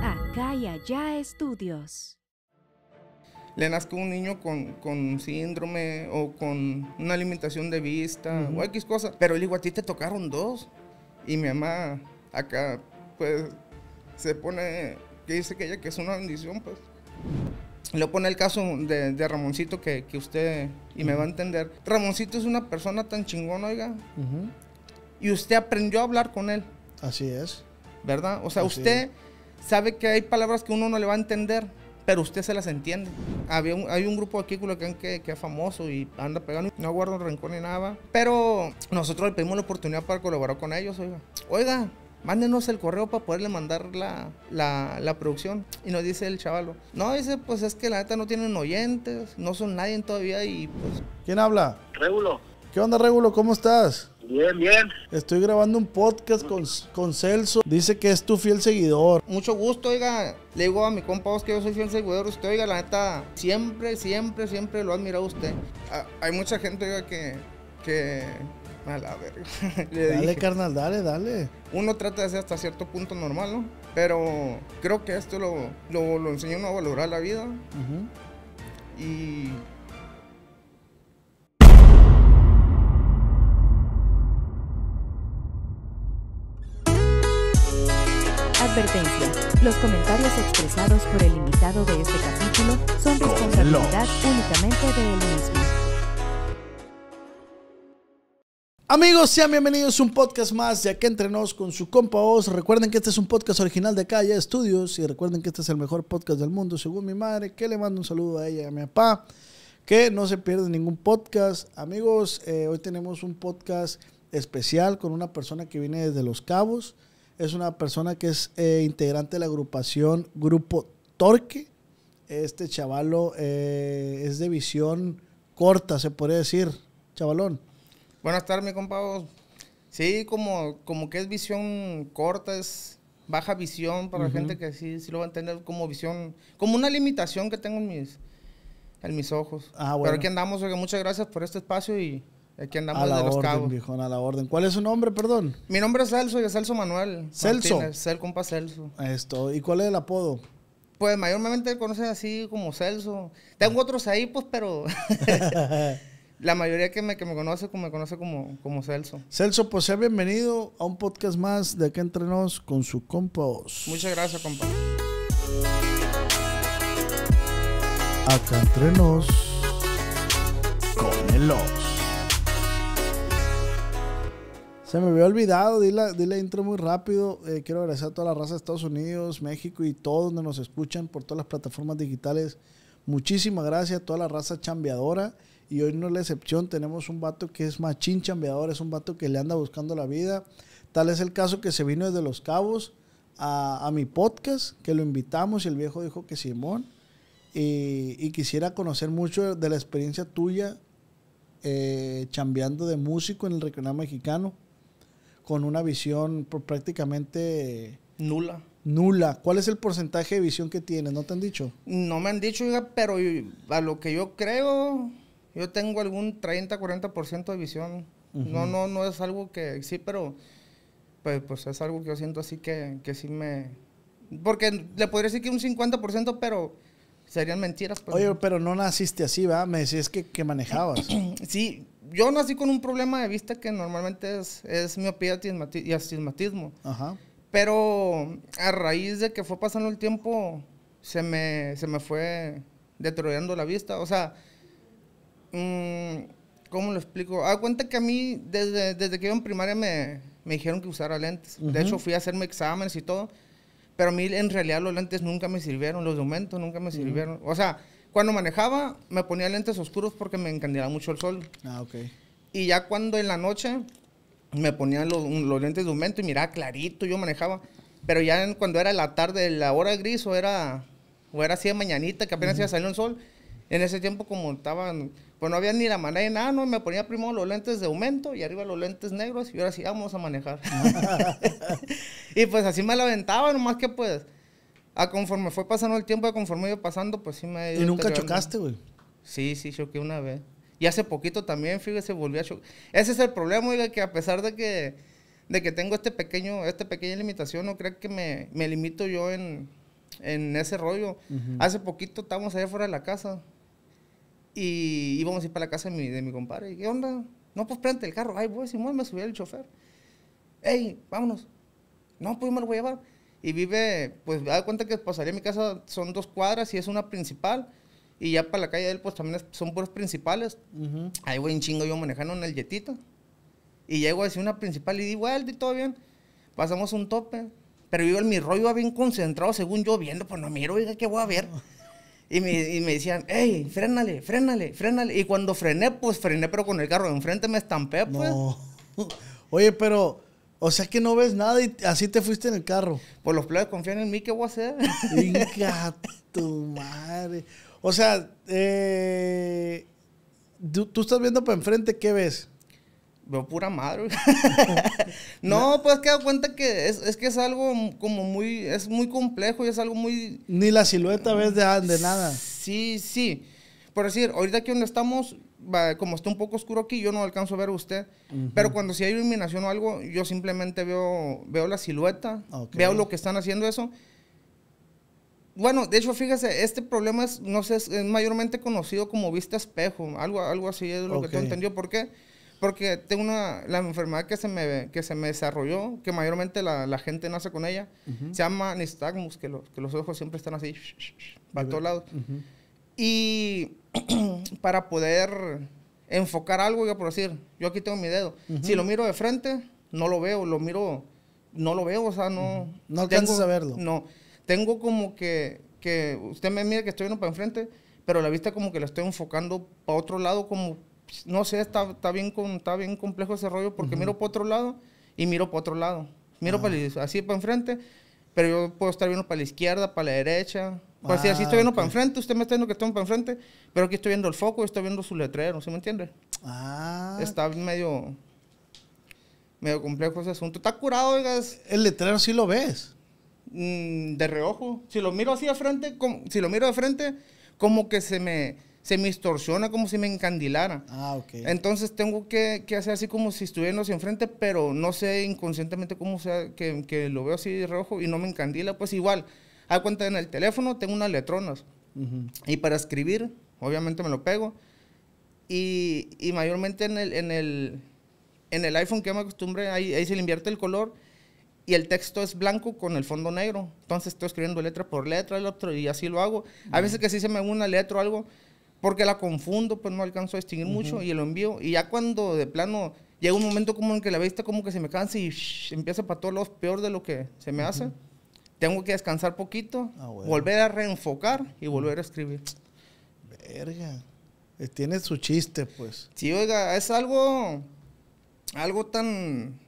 Acá y allá estudios. Le nazca un niño con, síndrome o con una alimentación de vista o X cosa. Pero le digo, a ti te tocaron dos. Y mi mamá acá, pues, se pone, que dice que ella que es una bendición, pues. Le pone el caso de, Ramoncito que, usted, y me va a entender. Ramoncito es una persona tan chingona, oiga. Y usted aprendió a hablar con él. Así es. ¿Verdad? O sea, usted sabe que hay palabras que uno no le va a entender, pero usted se las entiende. Había hay un grupo aquí que, que, que es famoso y anda pegando, no un rencor ni nada, pero nosotros le pedimos la oportunidad para colaborar con ellos, oiga. Oiga, mándenos el correo para poderle mandar la, la, la, producción. Y nos dice el chavalo, no, dice, pues es que la neta no tienen oyentes, no son nadie todavía y pues... ¿Quién habla? Regulo. ¿Qué onda, Regulo? ¿Cómo estás? Bien, bien. Estoy grabando un podcast con, Celso. Dice que es tu fiel seguidor. Mucho gusto, oiga. Le digo a mi compa vos que yo soy fiel seguidor usted, oiga, la neta, siempre, siempre, siempre lo ha admirado usted. Ah, hay mucha gente, oiga, que... que... A la verga. dale, carnal, dale, dale. Uno trata de ser hasta cierto punto normal, ¿no? Pero creo que esto lo, lo, enseñó uno a valorar la vida. Y Advertencia. Los comentarios expresados por el invitado de este capítulo son responsabilidad únicamente de él mismo. Amigos, sean bienvenidos a un podcast más de Aquí Entrenos con su compa Oz. Recuerden que este es un podcast original de Calle Estudios y recuerden que este es el mejor podcast del mundo, según mi madre, que le mando un saludo a ella y a mi papá. Que no se pierde ningún podcast. Amigos, eh, hoy tenemos un podcast especial con una persona que viene desde Los Cabos es una persona que es eh, integrante de la agrupación Grupo Torque. Este chavalo eh, es de visión corta, se podría decir, chavalón. Buenas tardes, mi compa. Sí, como, como que es visión corta, es baja visión para la gente que sí, sí lo va a entender como visión, como una limitación que tengo en mis, en mis ojos. Ah, bueno. Pero aquí andamos, muchas gracias por este espacio y Aquí andamos a la los orden, cabos. a la orden. ¿Cuál es su nombre, perdón? Mi nombre es Celso y es Celso Manuel. Celso. Cel compa Celso. Esto. ¿Y cuál es el apodo? Pues mayormente conocen así como Celso. Tengo otros ahí, pues, pero. la mayoría que me, que me conoce, me conoce como, como Celso. Celso, pues sea bienvenido a un podcast más de Acá Entrenos con su compa Os. Muchas gracias, compa. Acá Entrenos con el Os. Se me había olvidado, dile intro muy rápido. Eh, quiero agradecer a toda la raza de Estados Unidos, México y todos donde nos escuchan por todas las plataformas digitales. Muchísimas gracias a toda la raza chambeadora. Y hoy no es la excepción, tenemos un vato que es machín chambeador, es un vato que le anda buscando la vida. Tal es el caso que se vino desde Los Cabos a, mi podcast, que lo invitamos y el viejo dijo que Simón. Y, y quisiera conocer mucho de la experiencia tuya eh, chambeando de músico en el regional mexicano con una visión prácticamente... Nula. Nula. ¿Cuál es el porcentaje de visión que tienes? ¿No te han dicho? No me han dicho, pero a lo que yo creo, yo tengo algún 30-40% de visión. No, no, no es algo que sí, pero pues, pues es algo que yo siento así que, que sí me... Porque le podría decir que un 50%, pero serían mentiras. Pues. Oye, pero no naciste así, ¿verdad? Me decías que, que manejabas. sí, yo nací con un problema de vista que normalmente es, es miopía y astigmatismo. Pero a raíz de que fue pasando el tiempo, se me, se me fue deteriorando la vista. O sea, mm, ¿cómo lo explico? A cuenta que a mí, desde, desde que iba en primaria, me, me dijeron que usara lentes. De hecho, fui a hacerme exámenes y todo. Pero a mí, en realidad, los lentes nunca me sirvieron. Los de nunca me sirvieron. O sea, cuando manejaba, me ponía lentes oscuros porque me encandilaba mucho el sol. Ah, ok. Y ya cuando en la noche me ponían los, lentes de aumento y miraba clarito, yo manejaba. Pero ya cuando era la tarde, la hora gris o era, era así de mañanita, que apenas ya salió iba el sol, en ese tiempo como estaban, pues no había ni la manera de nada, no, me ponía primero los lentes de aumento y arriba los lentes negros y ahora sí, vamos a manejar. y pues así me la aventaba, nomás que pues a ah, conforme fue pasando el tiempo, a conforme iba pasando, pues sí me... ¿Y nunca chocaste, güey? Sí, sí, choqué una vez. Y hace poquito también, fíjese, volví a chocar. Ese es el problema, güey, que a pesar de que, de que tengo este pequeño, esta pequeña limitación, no creo que me, me limito yo en, en ese rollo. Hace poquito estábamos allá fuera de la casa y íbamos a ir para la casa de mi, de mi compadre. ¿Y qué onda? No, pues prende el carro. Ay, voy, pues, Simón, me subía el chofer. Ey, vámonos. No, pues yo me lo voy a llevar y vive, pues, da cuenta que pasaría mi casa, son dos cuadras y es una principal. Y ya para la calle de él, pues también son puros principales. Ahí, güey, en chingo yo manejando en el jetito. Y llego decir una principal y digo, vuelta y todo bien. Pasamos un tope. Pero yo en mi rollo bien concentrado, según yo viendo, pues no miro, oiga, ¿qué voy a ver? Y me, y me decían, hey, frénale, frénale, frénale. Y cuando frené, pues frené, pero con el carro de enfrente me estampé, pues. No. Oye, pero o sea que no ves nada y así te fuiste en el carro. Pues los plebes confían en mí, ¿qué voy a hacer? Venga, tu madre. O sea, eh, ¿tú, estás viendo para enfrente, ¿qué ves? Veo pura madre. no, pues que dado cuenta que es, que es algo como muy, es muy complejo y es algo muy... Ni la silueta ves de, de nada. Sí, sí por decir, ahorita aquí donde estamos, como está un poco oscuro aquí, yo no alcanzo a ver usted. Pero cuando si hay iluminación o algo, yo simplemente veo, veo la silueta, veo lo que están haciendo eso. Bueno, de hecho, fíjese, este problema es, no sé, es mayormente conocido como vista espejo, algo, algo así es lo que tú entendió. ¿Por qué? Porque tengo una, la enfermedad que se me, que se me desarrolló, que mayormente la, la gente nace con ella, se llama nistagmus, que, los que los ojos siempre están así, para todos lados. Y para poder enfocar algo, yo por decir, yo aquí tengo mi dedo. Si lo miro de frente, no lo veo, lo miro, no lo veo, o sea, no... No alcanzas a verlo. No, tengo como que, que usted me mira que estoy viendo para enfrente, pero la vista como que la estoy enfocando para otro lado, como, no sé, está, está bien, con, está bien complejo ese rollo, porque miro para otro lado y miro para otro lado. Miro ah. para, así para enfrente, pero yo puedo estar viendo para la izquierda, para la derecha, pues si así estoy viendo ah, para enfrente, usted me está viendo que estoy para enfrente, pero aquí estoy viendo el foco, estoy viendo su letrero, ¿sí me entiende? Ah. Está medio medio complejo ese asunto. Está curado, oigas. El letrero sí lo ves. Mm, de reojo. Si lo miro así de frente, como, si lo miro de frente, como que se me, se me distorsiona, como si me encandilara. Ah, ok. Entonces tengo que, que hacer así como si estuviera hacia enfrente, pero no sé inconscientemente cómo sea que, que, lo veo así de reojo y no me encandila. Pues igual, a cuenta en el teléfono tengo unas letronas. Y para escribir, obviamente me lo pego. Y, y mayormente en el, en, el, en el iPhone que me acostumbré ahí, ahí se le invierte el color y el texto es blanco con el fondo negro. Entonces estoy escribiendo letra por letra, el otro, y así lo hago. A veces que sí se me una letra o algo, porque la confundo, pues no alcanzo a distinguir mucho y lo envío. Y ya cuando de plano llega un momento como en que la vista como que se me cansa y empieza para todos los peor de lo que se me hace tengo que descansar poquito, ah, volver a reenfocar y volver a escribir. Verga. Eh, tiene su chiste, pues. Sí, oiga, es algo. Algo tan.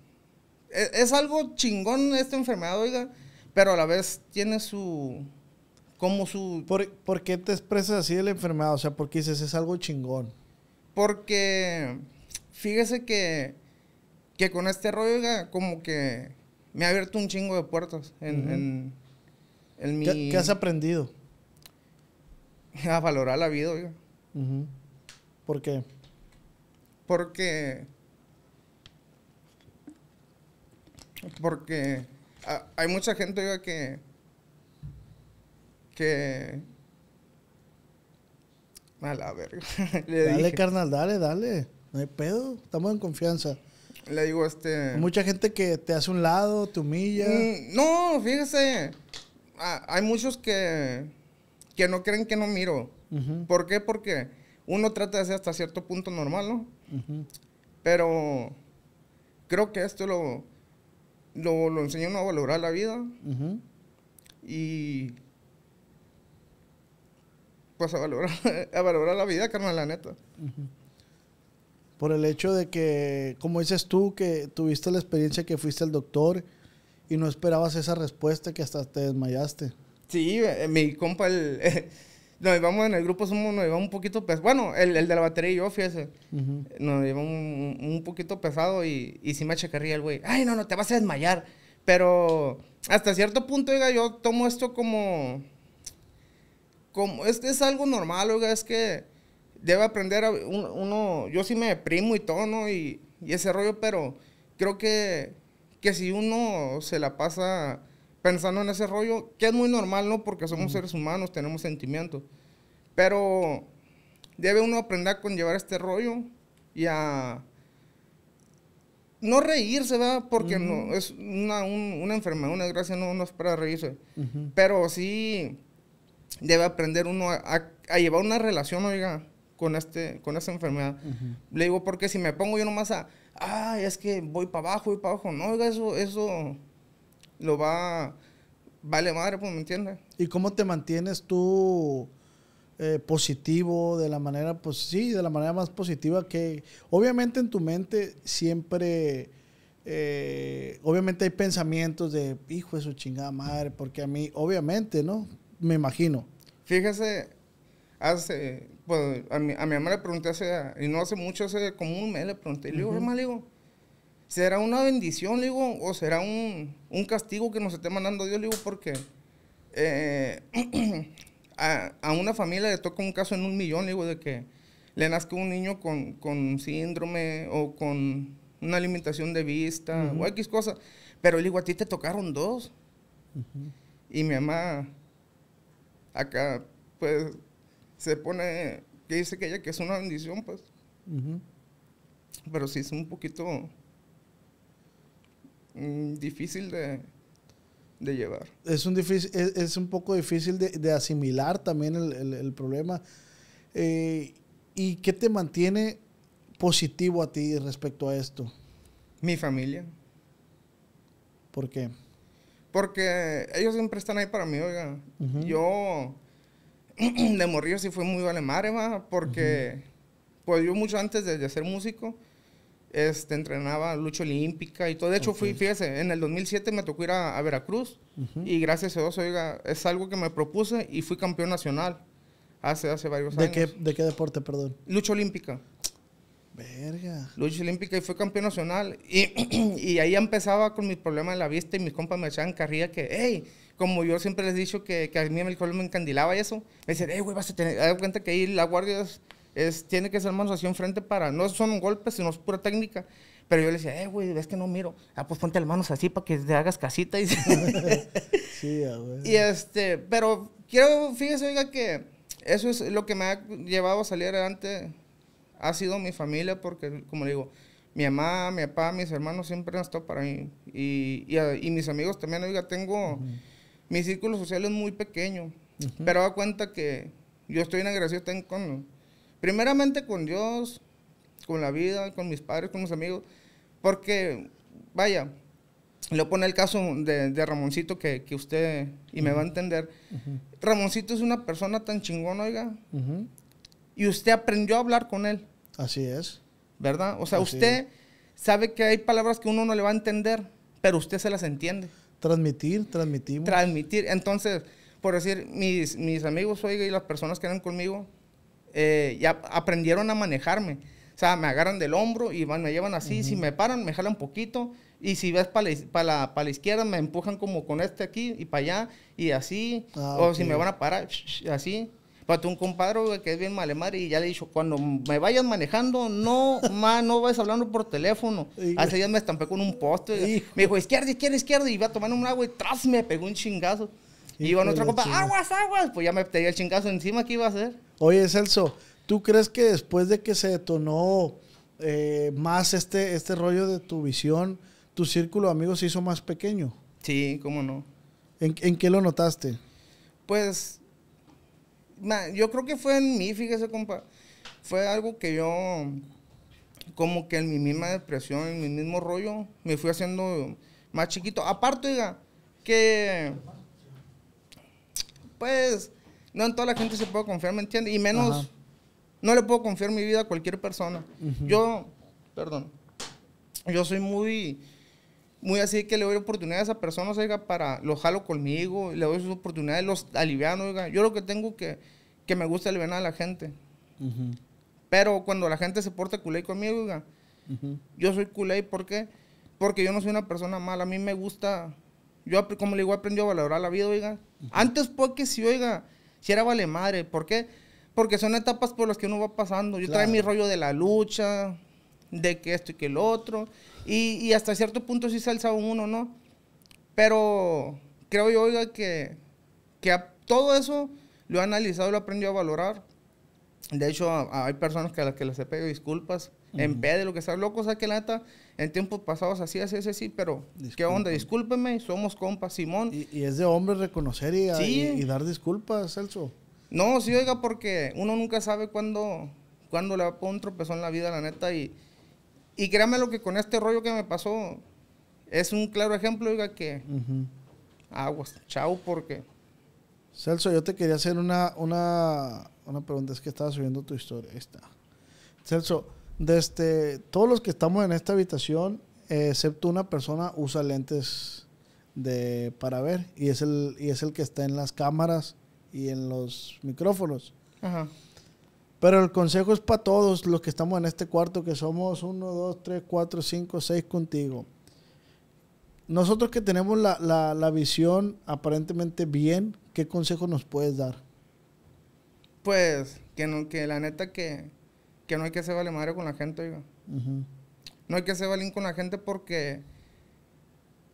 E, es, algo chingón esta enfermedad, oiga. Pero a la vez tiene su. Como su. ¿Por, qué te expresas así de la enfermedad? O sea, ¿por qué dices, es algo chingón. Porque. Fíjese que. Que con este rollo, oiga, como que me ha abierto un chingo de puertas en, en, mi... ¿Qué, has aprendido? A valorar la vida, oiga. ¿Por qué? Porque... Porque hay mucha gente, oiga, que... Que... A la verga. dale, carnal, dale, dale. No hay pedo. Estamos en confianza. Le digo, este... Mucha gente que te hace un lado, te humilla. Mm, no, fíjese. hay muchos que, que no creen que no miro. ¿Por qué? Porque uno trata de ser hasta cierto punto normal, ¿no? Pero creo que esto lo, lo, lo enseñó a valorar la vida. Y pues a valorar, a valorar la vida, carnal, la neta. Por el hecho de que, como dices tú, que tuviste la experiencia que fuiste al doctor y no esperabas esa respuesta que hasta te desmayaste. Sí, eh, mi compa, el, nos llevamos en el grupo, somos, nos llevamos un poquito pesado. Bueno, el, de la batería y yo, fíjese, nos llevamos un, poquito pesado y, y sí me achacaría el güey. Ay, no, no, te vas a desmayar. Pero hasta cierto punto, oiga, yo tomo esto como... Como, este es algo normal, oiga, es que debe aprender a, uno, yo sí me deprimo y todo, ¿no? Y, ese rollo, pero creo que, que, si uno se la pasa pensando en ese rollo, que es muy normal, ¿no? Porque somos seres humanos, tenemos sentimientos, pero debe uno aprender a conllevar este rollo y a no reírse, ¿verdad? Porque no, es una, enfermedad, una desgracia, no, no es para reírse, pero sí debe aprender uno a llevar una relación, oiga, con, este, con esta enfermedad. Le digo, porque si me pongo yo nomás a, ah, es que voy para abajo, voy para abajo. No, oiga, eso, eso lo va, vale madre, pues, ¿me entiendes? ¿Y cómo te mantienes tú eh, positivo de la manera, pues sí, de la manera más positiva que, obviamente en tu mente siempre... Eh, obviamente hay pensamientos de, hijo eso su chingada madre, porque a mí, obviamente, ¿no? Me imagino. Fíjese, hace, pues a mi, a mi mamá le pregunté hace, y no hace mucho, hace como un mes le pregunté, le digo, mamá, le digo, ¿será una bendición, le digo, o será un, castigo que nos esté mandando Dios, le digo, porque eh, a, una familia le toca un caso en un millón, le digo, de que le nazca un niño con, síndrome o con una alimentación de vista o X cosas, pero le digo, a ti te tocaron dos. Y mi mamá, acá, pues se pone, que dice que ella que es una bendición, pues. Pero sí es un poquito mm, difícil de, de llevar. Es un, difícil, es, un poco difícil de, asimilar también el, problema. Eh, ¿Y qué te mantiene positivo a ti respecto a esto? Mi familia. ¿Por qué? Porque ellos siempre están ahí para mí, oiga. Yo de morrillo sí fue muy vale madre, porque pues, yo mucho antes de, ser músico, este, entrenaba lucha olímpica y todo. De hecho, fui, fíjese, en el 2007 me tocó ir a, Veracruz y gracias a Dios, oiga, es algo que me propuse y fui campeón nacional hace, hace varios años. ¿De qué deporte, perdón? Lucha olímpica. Verga. Lucha olímpica y fue campeón nacional. Y, y ahí empezaba con mi problema de la vista y mis compas me echaban carrilla que, hey, como yo siempre les he dicho que, que a mí el me encandilaba y eso, me decían... hey, güey, vas a tener, cuenta que ahí la guardia es, tiene que ser manos así enfrente para, no son golpes, sino es pura técnica. Pero yo le decía, eh, güey, ¿Ves que no miro. Ah, pues ponte las manos así para que te hagas casita. Y, sí, y este, pero quiero, fíjese, oiga, que eso es lo que me ha llevado a salir adelante ha sido mi familia porque, como digo, mi mamá, mi papá, mis hermanos siempre han estado para mí. Y, ah, mis amigos también, oiga, tengo, mi círculo social es muy pequeño, pero da cuenta que yo estoy en agradecido también con, primeramente con Dios, con la vida, con mis padres, con mis amigos, porque, vaya, le pone el caso de, Ramoncito que, que, usted, y me va a entender, Ramoncito es una persona tan chingona, oiga, y usted aprendió a hablar con él. Así es. ¿Verdad? O sea, usted sabe que hay palabras que uno no le va a entender, pero usted se las entiende. Transmitir, transmitimos. Transmitir. Entonces, por decir, mis, mis amigos, oiga, y las personas que eran conmigo, eh, ya aprendieron a manejarme. O sea, me agarran del hombro y van, me llevan así. Si me paran, me jalan poquito. Y si ves para la, la, izquierda, me empujan como con este aquí y para allá y así. Ah, o si me van a parar, así. Pato, un compadre que es bien malemar y ya le he dicho, cuando me vayas manejando, no, ma, no vayas hablando por teléfono. Hace días me estampé con un poste. Me dijo, izquierda, izquierda, izquierda. Y iba tomar un agua y tras me pegó un chingazo. y iba nuestra compa, aguas, aguas. Pues ya me pedía el chingazo encima, ¿qué iba a hacer? Oye, Celso, ¿tú crees que después de que se detonó eh, más este, este rollo de tu visión, tu círculo de amigos se hizo más pequeño? Sí, cómo no. ¿En, en qué lo notaste? Pues yo creo que fue en mí, fíjese, compa. Fue algo que yo, como que en mi misma depresión, en mi mismo rollo, me fui haciendo más chiquito. Aparte, diga, que, pues, no en toda la gente se puede confiar, ¿me entiende? Y menos, no le puedo confiar mi vida a cualquier persona. Yo, perdón, yo soy muy muy así que le doy oportunidades a personas, persona, oiga, para los jalo conmigo, le doy sus oportunidades, los aliviano, oiga. Yo lo que tengo que, que me gusta aliviar a la gente. Pero cuando la gente se porta culé conmigo, oiga, yo soy culé, ¿por qué? Porque yo no soy una persona mala, a mí me gusta, yo como le digo, aprendí a valorar la vida, oiga. Antes fue que sí, oiga, si era vale madre, ¿por qué? Porque son etapas por las que uno va pasando. Yo traigo trae mi rollo de la lucha, de que esto y que lo otro. Y, hasta cierto punto sí se alza uno, ¿no? Pero creo yo, oiga, que, que a todo eso lo he analizado lo he aprendido a valorar. De hecho, hay personas que a las que les he pedido disculpas en vez de lo que sea loco, o sea que neta, en tiempos pasados así, así, así, así pero qué onda, discúlpeme, somos compas, Simón. Y, es de hombre reconocer y, y, dar disculpas, Celso. No, sí, oiga, porque uno nunca sabe cuándo, cuándo le va a poner un tropezón en la vida, la neta, y, y créanme lo que con este rollo que me pasó, es un claro ejemplo, diga que aguas, chao, porque... Celso, yo te quería hacer una, una, pregunta, es que estaba subiendo tu historia, está. Celso, desde todos los que estamos en esta habitación, excepto una persona, usa lentes de, para ver y es, el, y es el que está en las cámaras y en los micrófonos. Ajá. Pero el consejo es para todos los que estamos en este cuarto, que somos uno, dos, 3, cuatro, cinco, seis contigo. Nosotros que tenemos la, la, visión aparentemente bien, ¿qué consejo nos puedes dar? Pues que, no, que la neta que, que no hay que hacer vale madre con la gente, oiga. No hay que hacer valín con la gente porque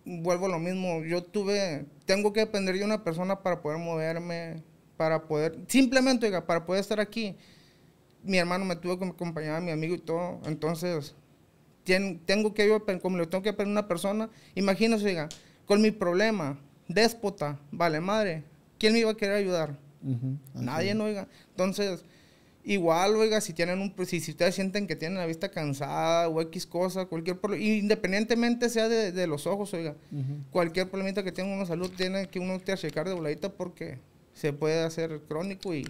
vuelvo a lo mismo. Yo tuve, tengo que depender de una persona para poder moverme, para poder, simplemente, oiga, para poder estar aquí mi hermano me tuvo que acompañar, mi amigo y todo. Entonces, tengo que yo, como le tengo que aprender a una persona, imagínense, oiga, con mi problema, déspota, vale madre, ¿quién me iba a querer ayudar? Nadie, no, oiga. Entonces, igual, oiga, si tienen un, si, ustedes sienten que tienen la vista cansada o X cosa, cualquier problema, independientemente sea de, los ojos, oiga, cualquier problemita que tenga una salud, tiene que uno te checar de voladita porque se puede hacer crónico y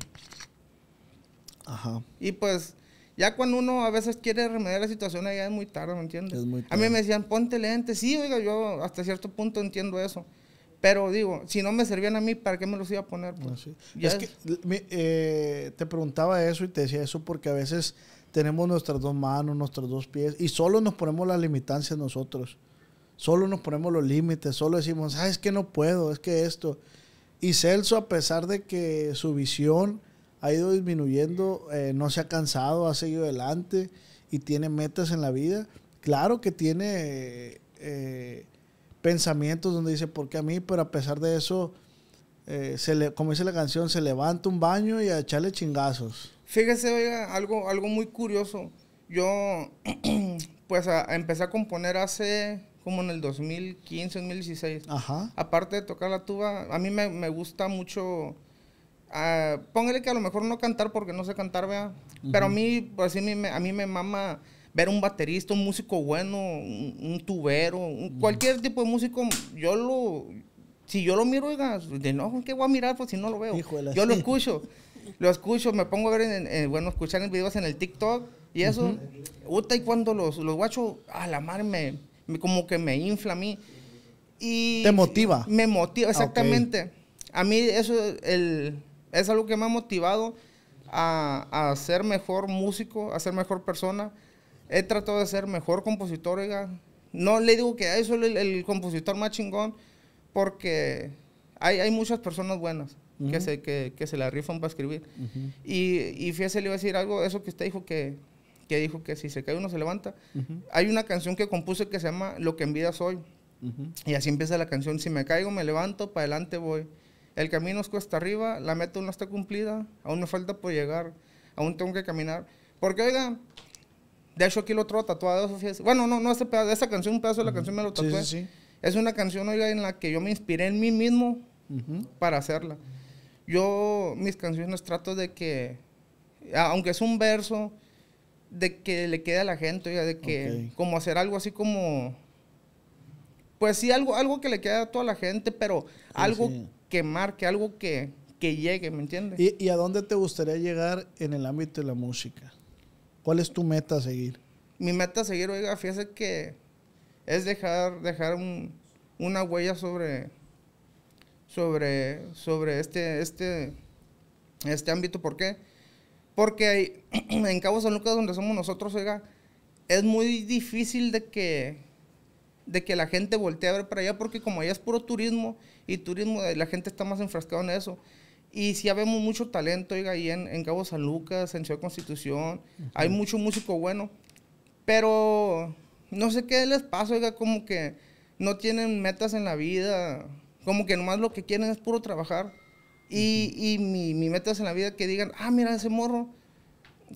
y pues, ya cuando uno a veces quiere remediar la situación, ya es muy tarde, ¿me entiendes? A mí me decían, ponte lentes. Sí, oiga, yo hasta cierto punto entiendo eso. Pero digo, si no me servían a mí, ¿para qué me los iba a poner? es, eh, te preguntaba eso y te decía eso porque a veces tenemos nuestras dos manos, nuestros dos pies y solo nos ponemos las limitancias nosotros. Solo nos ponemos los límites, solo decimos, ah, es que no puedo, es que esto. Y Celso, a pesar de que su visión ha ido disminuyendo, eh, no se ha cansado, ha seguido adelante y tiene metas en la vida. Claro que tiene eh, pensamientos donde dice, ¿por qué a mí? Pero a pesar de eso, eh, se le, como dice la canción, se levanta un baño y a echarle chingazos. Fíjese, oiga, algo, algo muy curioso. Yo, pues, empecé a componer hace como en el 2015, 2016. Ajá. Aparte de tocar la tuba, a mí me, me gusta mucho Ah, póngale que a lo mejor no cantar porque no sé cantar, vea. Pero a mí, pues a mí me mama ver un baterista, un músico bueno, un, tubero, cualquier tipo de músico, yo lo, si yo lo miro, oiga, de no, ¿qué voy a mirar? Pues si no lo veo. yo lo escucho, lo escucho, me pongo a ver, en, bueno, escuchar en videos en el TikTok y eso, y cuando los, los guachos, a la madre me, como que me infla a mí. Y ¿Te motiva? Me motiva, ah, exactamente. A mí eso, es el, es algo que me ha motivado a, ser mejor músico, a ser mejor persona. He tratado de ser mejor compositor, oiga. No le digo que soy el, el, compositor más chingón, porque hay, muchas personas buenas que, se, que, se la rifan para escribir. y, fíjese, le iba a decir algo, eso que usted dijo que, que dijo que si se cae uno se levanta. Hay una canción que compuse que se llama Lo que en vida soy. Y así empieza la canción, si me caigo me levanto, para adelante voy. El camino es cuesta arriba, la meta no está cumplida, aún me falta por llegar, aún tengo que caminar. Porque, oiga, de hecho aquí lo otro tatuado, bueno, no, no, ese pedazo, esa canción, un pedazo de la canción me lo tatué. Es una canción, oiga, en la que yo me inspiré en mí mismo para hacerla. Yo, mis canciones trato de que, aunque es un verso, de que le quede a la gente, oiga, de que, como hacer algo así como, pues sí, algo, algo que le quede a toda la gente, pero algo que marque, algo que, llegue, ¿me entiendes? ¿Y, a dónde te gustaría llegar en el ámbito de la música? ¿Cuál es tu meta a seguir? Mi meta a seguir, oiga, fíjese que es dejar, dejar una huella sobre, sobre, sobre este, este, este ámbito. ¿Por qué? Porque en Cabo San Lucas, donde somos nosotros, oiga, es muy difícil de que de que la gente voltee a ver para allá, porque como allá es puro turismo y turismo, eh, la gente está más enfrascada en eso. Y sí vemos mucho talento, oiga, ahí en, Cabo San Lucas, en Ciudad Constitución, hay mucho músico bueno, pero no sé qué les pasa, oiga, como que no tienen metas en la vida, como que nomás lo que quieren es puro trabajar. Y, mi, mi, en la vida que digan, ah, mira ese morro,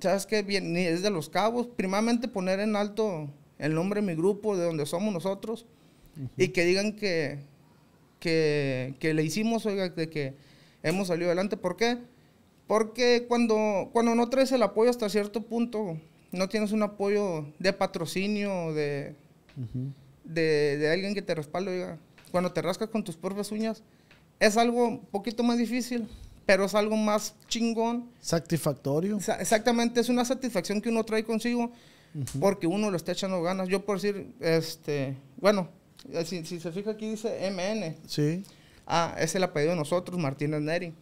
¿sabes qué? Bien, es de los cabos, primamente poner en alto el nombre de mi grupo, de donde somos nosotros, y que digan que, que, le hicimos, oiga, de que hemos salido adelante. ¿Por qué? Porque cuando, cuando no traes el apoyo hasta cierto punto, no tienes un apoyo de patrocinio, de, de, alguien que te respalde, oiga, cuando te rascas con tus propias uñas, es algo un poquito más difícil, pero es algo más chingón. Satisfactorio. exactamente, es una satisfacción que uno trae consigo porque uno lo está echando ganas. Yo por decir, este, bueno, eh, si, se fija aquí dice MN. Sí. Ah, es el apellido de nosotros, Martínez Neri.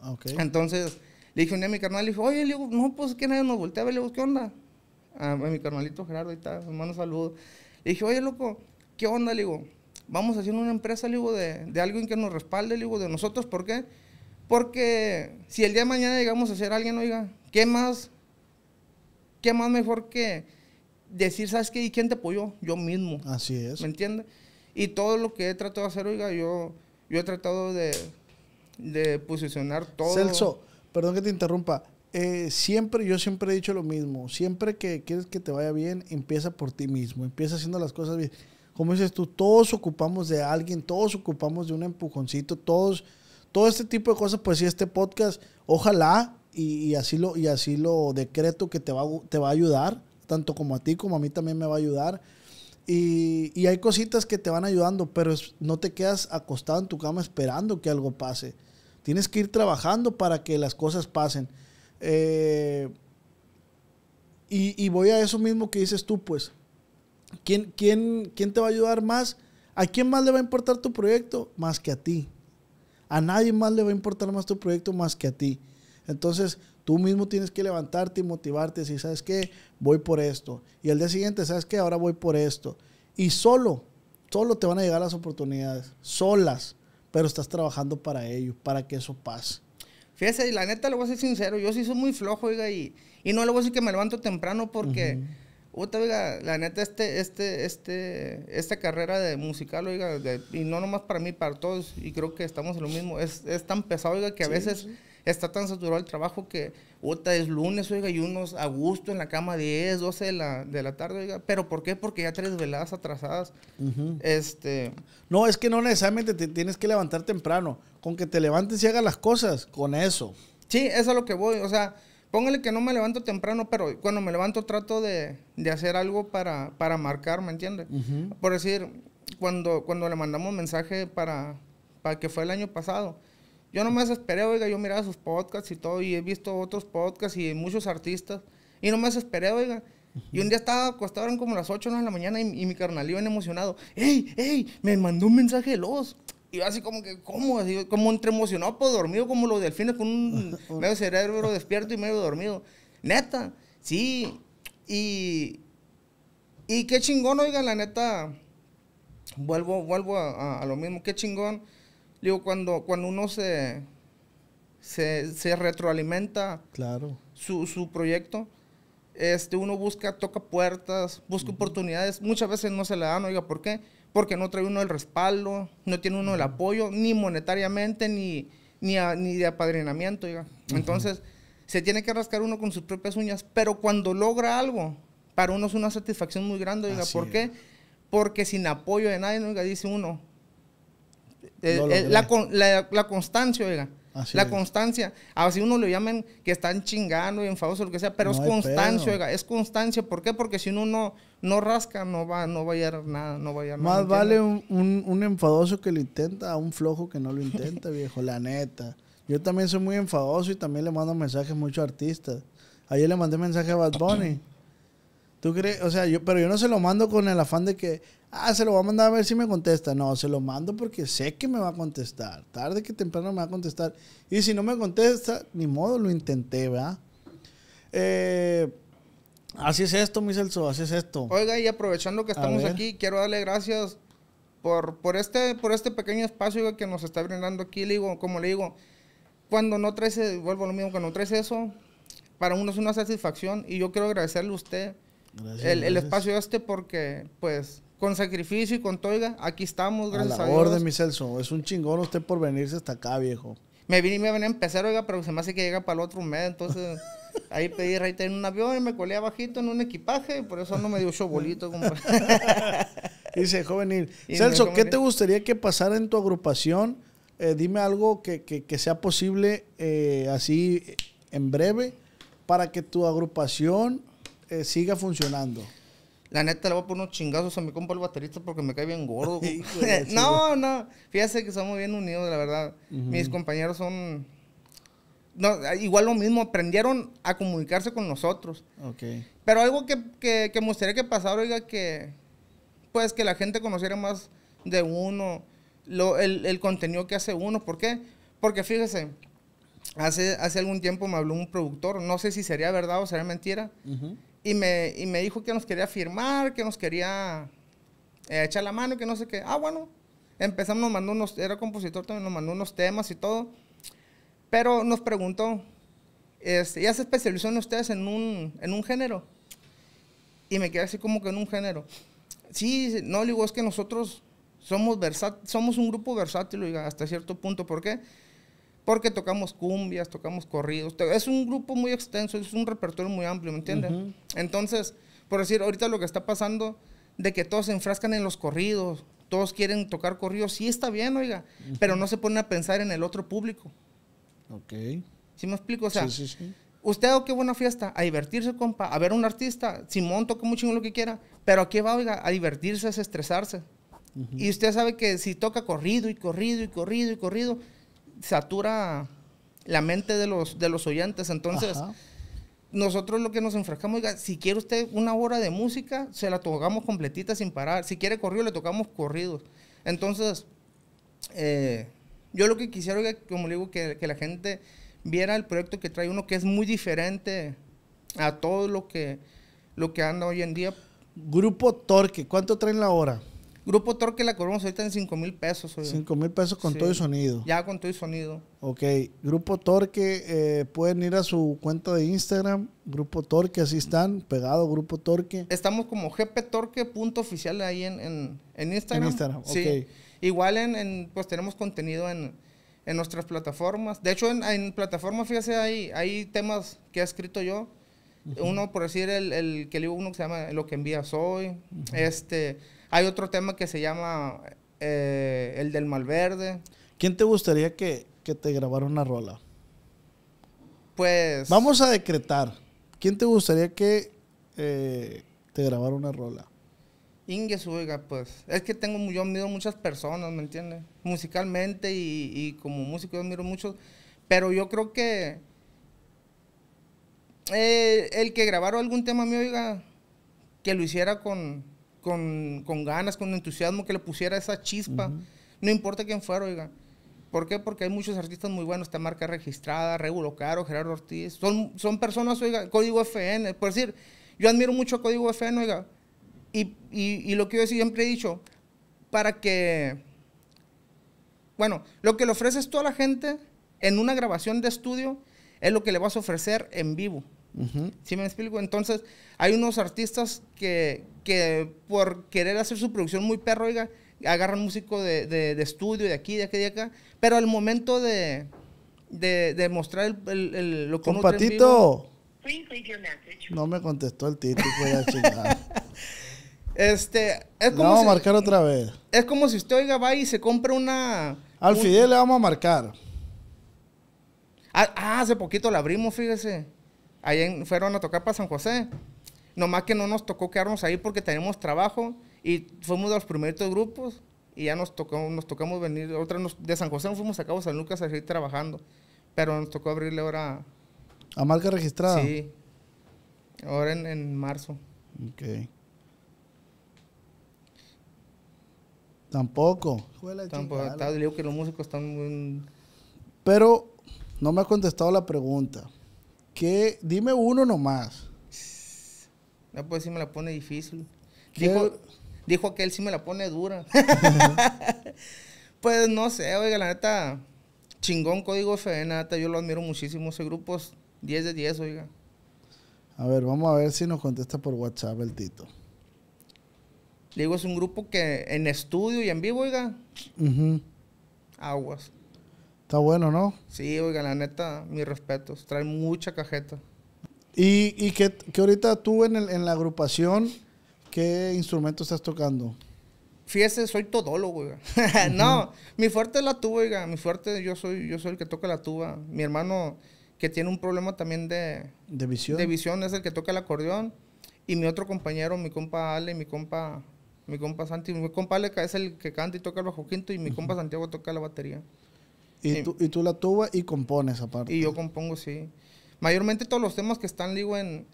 Ah, Entonces, le dije un día a mi carnal, le dije, oye, le digo, no, pues que nadie nos volteaba le digo, ¿qué onda? A, ah, mi carnalito Gerardo, ahí está, hermano, saludos. Le dije, oye, loco, ¿qué onda? Le digo, vamos haciendo una empresa, le digo, de, de alguien que nos respalde, le digo, de nosotros, ¿por qué? Porque si el día de mañana llegamos a ser alguien, oiga, ¿qué más? ¿Qué más mejor que decir, ¿sabes qué? ¿Y quién te apoyó? Yo mismo. Así es. ¿Me entiendes? Y todo lo que he tratado de hacer, oiga, yo, yo he tratado de, de posicionar todo. Celso, perdón que te interrumpa. Eh, siempre, yo siempre he dicho lo mismo. Siempre que quieres que te vaya bien, empieza por ti mismo. Empieza haciendo las cosas bien. Como dices tú, todos ocupamos de alguien, todos ocupamos de un empujoncito, todos, todo este tipo de cosas. Pues sí, este podcast, ojalá y, y así lo y así lo decreto que te te va a ayudar tanto como a ti como a mí también me va a ayudar. Y, hay cositas que te van ayudando, pero no te quedas acostado en tu cama esperando que algo pase. Tienes que ir trabajando para que las cosas pasen. Eh, y, voy a eso mismo que dices tú, pues. ¿Quién, quién, quién te va a ayudar más? ¿A quién más le va a importar tu proyecto? Más que a ti. A nadie más le va a importar más tu proyecto más que a ti. Entonces, Tú mismo tienes que levantarte y motivarte si ¿sabes qué? Voy por esto. Y el día siguiente, ¿sabes qué? Ahora voy por esto. Y solo, solo te van a llegar las oportunidades, solas, pero estás trabajando para ello, para que eso pase. Fíjese, y la neta, le voy a ser sincero, yo sí soy muy flojo, oiga, y, y no le voy a decir que me levanto temprano porque... oiga, la neta, este, este, este, esta carrera de musical, oiga, y no nomás para mí, para todos, y creo que estamos en lo mismo, es, tan pesado, oiga, que a veces está tan saturado el trabajo que, otra es lunes, oiga, y unos a gusto en la cama 10, 12 de la, de la tarde, oiga. ¿Pero por qué? Porque ya tres veladas atrasadas. Este... No, es que no necesariamente te tienes que levantar temprano. Con que te levantes y hagas las cosas, con eso. Sí, eso es lo que voy. O sea, póngale que no me levanto temprano, pero cuando me levanto trato de, de hacer algo para, para marcar, ¿me entiendes? Por decir, cuando, cuando le mandamos mensaje para, para que fue el año pasado, yo no me esperé, oiga, yo miraba sus podcasts y todo, y he visto otros podcasts y muchos artistas, y no más esperé, oiga. Y un día estaba acostado, eran como las 8 horas de la mañana, y, mi carnal iba emocionado. ¡Ey, ey! Me mandó un mensaje de los. Y así como que, ¿cómo? como entre emocionado, pues dormido, como los delfines, con un medio cerebro despierto y medio dormido. Neta, sí. Y, y qué chingón, oiga, la neta. Vuelvo, vuelvo a lo mismo. Qué chingón digo, cuando, cuando uno se, se, retroalimenta claro. su, proyecto, este, uno busca, toca puertas, busca oportunidades. Muchas veces no se le dan, oiga, ¿por qué? Porque no trae uno el respaldo, no tiene uno el apoyo, ni monetariamente, ni, ni, de apadrinamiento, oiga. Entonces, se tiene que rascar uno con sus propias uñas, pero cuando logra algo, para uno es una satisfacción muy grande, oiga, ¿por qué? Porque sin apoyo de nadie, oiga, dice uno, eh, eh, la, constancia, oiga. la constancia. A uno lo llaman que están chingando y enfadoso o lo que sea, pero es constancia, oiga. Es constancia. ¿Por qué? Porque si uno no, rasca, no va, no a llegar nada, no Más vale un, enfadoso que lo intenta a un flojo que no lo intenta, viejo. La neta. Yo también soy muy enfadoso y también le mando mensajes a muchos artistas. Ayer le mandé mensaje a Bad Bunny. ¿Tú crees? O sea, yo, pero yo no se lo mando con el afán de que ah, se lo voy a mandar a ver si me contesta. No, se lo mando porque sé que me va a contestar. Tarde que temprano me va a contestar. Y si no me contesta, ni modo, lo intenté, ¿verdad? Eh, así es esto, mi Celso, así es esto. Oiga, y aprovechando que estamos aquí, quiero darle gracias por, por, este, por este pequeño espacio que nos está brindando aquí. digo, como le digo, cuando no traes, vuelvo a lo mismo, cuando no traes eso, para uno es una satisfacción. Y yo quiero agradecerle a usted el, el espacio este porque, pues, con sacrificio y con toiga, aquí estamos, gracias a, la mi Celso. Es un chingón usted por venirse hasta acá, viejo. Me vine y me a empezar, oiga, pero se me hace que llega para el otro mes, entonces ahí pedí reita en un avión y me colé abajito en un equipaje por eso no me dio bolitos. Dice, jovenil. Celso, ¿qué te gustaría que pasara en tu agrupación? Eh, dime algo que, que, sea posible eh, así en breve para que tu agrupación eh, siga funcionando. La neta le voy a poner unos chingazos a mi compa el baterista porque me cae bien gordo. no, no. Fíjese que somos bien unidos, la verdad. Mis compañeros son. No, igual lo mismo, aprendieron a comunicarse con nosotros. Ok. Pero algo que, me gustaría que pasara, oiga, que. Pues que la gente conociera más de uno, el, contenido que hace uno. ¿Por qué? Porque fíjese, hace, hace algún tiempo me habló un productor, no sé si sería verdad o sería mentira. Y me, y me dijo que nos quería firmar, que nos quería eh, echar la mano, que no sé qué. Ah, bueno, empezamos, nos mandó unos, era compositor también, nos mandó unos temas y todo. Pero nos preguntó, este, ¿ya se especializó ustedes en un, en un género? Y me quedé así como que en un género. Sí, no, digo, es que nosotros somos, somos un grupo versátil, hasta cierto punto. ¿Por qué? porque tocamos cumbias, tocamos corridos. Es un grupo muy extenso, es un repertorio muy amplio, ¿me entiendes? Entonces, por decir, ahorita lo que está pasando de que todos se enfrascan en los corridos, todos quieren tocar corridos, sí está bien, oiga, pero no se pone a pensar en el otro público. Ok. ¿Sí me explico? O sea, sí, usted, oh, qué buena fiesta, a divertirse, compa, a ver un artista, Simón toca mucho en lo que quiera, pero aquí va, oiga, a divertirse, es estresarse. Y usted sabe que si toca corrido y corrido y corrido y corrido, satura la mente de los, de los oyentes. Entonces, nosotros lo que nos enfrascamos, oiga, si quiere usted una hora de música, se la tocamos completita sin parar. Si quiere corrido, le tocamos corridos. Entonces, eh, yo lo que quisiera, como le digo, que, que, la gente viera el proyecto que trae uno, que es muy diferente a todo lo que, lo que anda hoy en día. Grupo Torque, ¿cuánto traen la hora? Grupo Torque la cobramos ahorita en 5 mil pesos. Cinco mil pesos con todo y sonido. Ya con todo y sonido. Ok. Grupo Torque, eh, pueden ir a su cuenta de Instagram, Grupo Torque, así están, pegado Grupo Torque. Estamos como gptorque.oficial ahí en, en, en, Instagram. En Instagram, ok. Igual en, pues tenemos contenido en, nuestras plataformas. De hecho, en, plataformas, fíjese, hay, temas que he escrito yo. Uno, por decir, el, que le uno que se llama Lo que envías hoy. Este hay otro tema que se llama eh, el del Malverde. ¿Quién te gustaría que, te grabara una rola? Pues. Vamos a decretar. ¿Quién te gustaría que eh, te grabara una rola? Ingues, oiga, pues. Es que tengo, yo admiro muchas personas, ¿me entiendes? Musicalmente y, como músico yo admiro muchos. Pero yo creo que. Eh, el que grabara algún tema mío, oiga, que lo hiciera con, con, con, ganas, con entusiasmo, que le pusiera esa chispa. No importa quién fuera, oiga. ¿Por qué? Porque hay muchos artistas muy buenos, esta marca registrada, Regulo Caro, Gerardo Ortiz. Son, son personas, oiga, Código FN. Por decir, yo admiro mucho a Código FN, oiga. Y, y, y lo que yo siempre he dicho, para que. Bueno, lo que le ofreces tú a la gente en una grabación de estudio es lo que le vas a ofrecer en vivo si me explico? Entonces, hay unos artistas que, que por querer hacer su producción muy perro, oiga, agarran músico de, de, estudio, de aquí, de aquí, de acá, pero al momento de, de, mostrar el, lo que No me contestó el título, Este, es como vamos a marcar otra vez. Es como si usted oiga va y se compra una. Al Fidel le vamos a marcar. Ah, ah hace poquito la abrimos, fíjese. Ahí fueron a tocar para San José. Nomás que no nos tocó quedarnos ahí porque tenemos trabajo y fuimos de los primeros grupos y ya nos tocó, nos tocamos venir. Otra de San José nos fuimos a Cabo San Lucas a seguir trabajando, pero nos tocó abrirle ahora. ¿A marca registrada? Sí. Ahora en, marzo. Ok. Tampoco. Tampoco. Está, digo que los músicos están. Pero no me ha contestado la pregunta. ¿Qué? dime uno nomás. No, pues sí me la pone difícil. Dijo, dijo que él sí me la pone dura. pues no sé, oiga, la neta, chingón código FN, e, neta, yo lo admiro muchísimo. Ese grupo es 10 de 10, oiga. A ver, vamos a ver si nos contesta por WhatsApp el Tito. digo, es un grupo que en estudio y en vivo, oiga. Aguas. Está bueno, ¿no? Sí, oiga, la neta, mis respetos. Trae mucha cajeta. ¿Y, y qué, ahorita tú en, la agrupación, qué instrumento estás tocando? Fíjese, soy todólogo, oiga. no, mi fuerte es la tuba, oiga. Mi fuerte, yo soy, yo soy el que toca la tuba. Mi hermano, que tiene un problema también de... De visión. De visión, es el que toca el acordeón. Y mi otro compañero, mi compa Ale, mi compa, mi compa Santi, mi compa Ale es el que canta y toca el bajo quinto y mi compa Santiago toca la batería. Y, tú, la tubas y compones aparte. Y yo compongo, sí. Mayormente todos los temas que están, digo, en,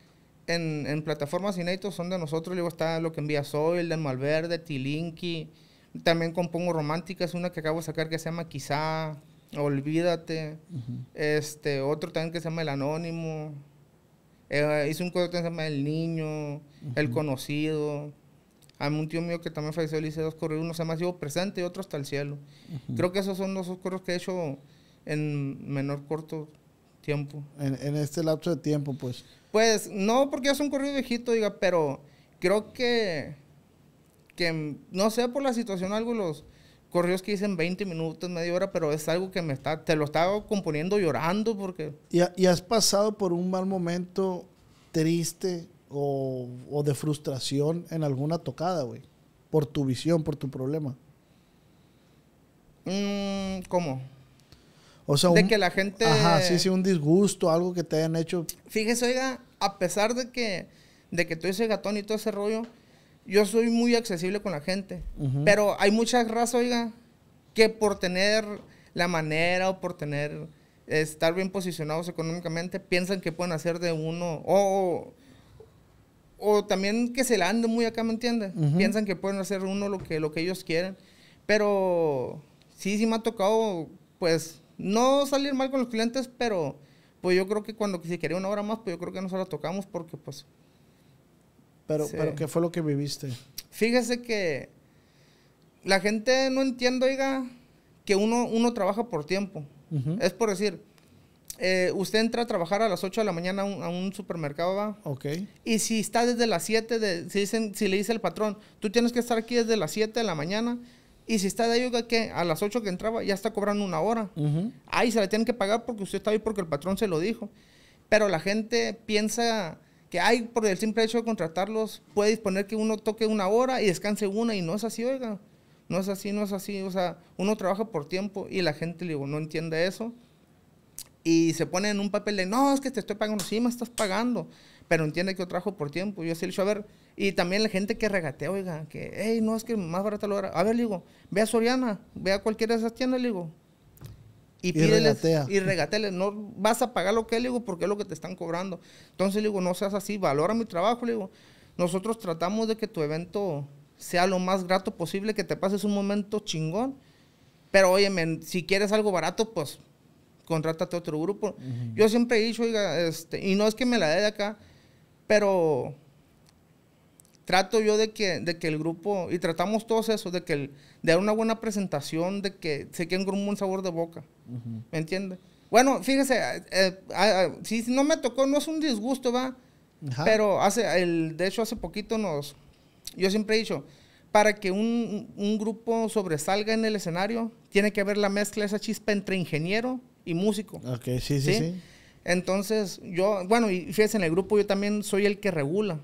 en, plataformas inéditas son de nosotros. Digo, está lo que envía el de Malverde, Tilinki. También compongo románticas, una que acabo de sacar que se llama Quizá, Olvídate. este Otro también que se llama El Anónimo. Eh, hice un corte que se llama El Niño, El Conocido a un tío mío que también falleció le hice dos corridos, uno se ha sido oh, Presente y otro Hasta el Cielo. Creo que esos son los dos corridos que he hecho en menor corto tiempo. En, este lapso de tiempo, pues. Pues no, porque es un corrido viejito, diga, pero creo que, que, no sé, por la situación, algo los corridos que dicen 20 minutos, media hora, pero es algo que me está, te lo estaba componiendo llorando porque... ¿Y, y has pasado por un mal momento triste o, de frustración en alguna tocada, güey? Por tu visión, por tu problema. Mm, ¿Cómo? O sea, de que la gente. Ajá, sí, sí, un disgusto, algo que te hayan hecho. Fíjese, oiga, a pesar de que, de que tú ese gatón y todo ese rollo, yo soy muy accesible con la gente. Pero hay muchas razas, oiga, que por tener la manera o por tener. estar bien posicionados económicamente, piensan que pueden hacer de uno o también que se la anden muy acá, ¿me entiende Piensan que pueden hacer uno lo que, lo que ellos quieren. Pero sí, sí me ha tocado, pues, no salir mal con los clientes, pero pues yo creo que cuando se quería una hora más, pues yo creo que nosotros la tocamos porque pues... Pero, pero ¿qué fue lo que viviste? Fíjese que la gente no entiende, oiga, que uno, uno trabaja por tiempo. Es por decir, eh, usted entra a trabajar a las 8 de la mañana a un, supermercado, ¿va? Ok. Y si está desde las 7, de, si, si le dice el patrón, tú tienes que estar aquí desde las 7 de la mañana, y si está de ayuda que a las 8 que entraba ya está cobrando una hora. Ahí se le tienen que pagar porque usted está ahí porque el patrón se lo dijo. Pero la gente piensa que hay por el simple hecho de contratarlos puede disponer que uno toque una hora y descanse una y no es así, oiga. No es así, no es así, o sea, uno trabaja por tiempo y la gente, digo, no entiende eso y se pone en un papel de, no, es que te estoy pagando, sí, me estás pagando, pero entiende que yo trabajo por tiempo. Yo así le a ver, y también la gente que regatea, oiga, que, hey, no, es que más barata lo era. A ver, le digo, ve a Soriana, ve a cualquiera de esas tiendas, le digo. Y, regatea. y regatea, no vas a pagar lo que le digo porque es lo que te están cobrando. Entonces le digo, no seas así, valora mi trabajo, le digo. Nosotros tratamos de que tu evento sea lo más grato posible, que te pases un momento chingón. Pero óyeme, si quieres algo barato, pues contrátate a otro grupo. Yo siempre he dicho, este, y no es que me la dé de acá, pero trato yo de que, de que el grupo, y tratamos todos eso, de que dar una buena presentación, de que se quede un grupo un sabor de boca. ¿Me entiendes? Bueno, fíjese, eh, eh, ah, ah, si no me tocó, no es un disgusto, va. Pero hace, de hecho, hace poquito nos, yo siempre he dicho, para que un, grupo sobresalga en el escenario, tiene que haber la mezcla, esa chispa entre ingeniero, y músico. Ok, sí, sí, sí. Entonces, yo, bueno, y fíjense, en el grupo yo también soy el que regula.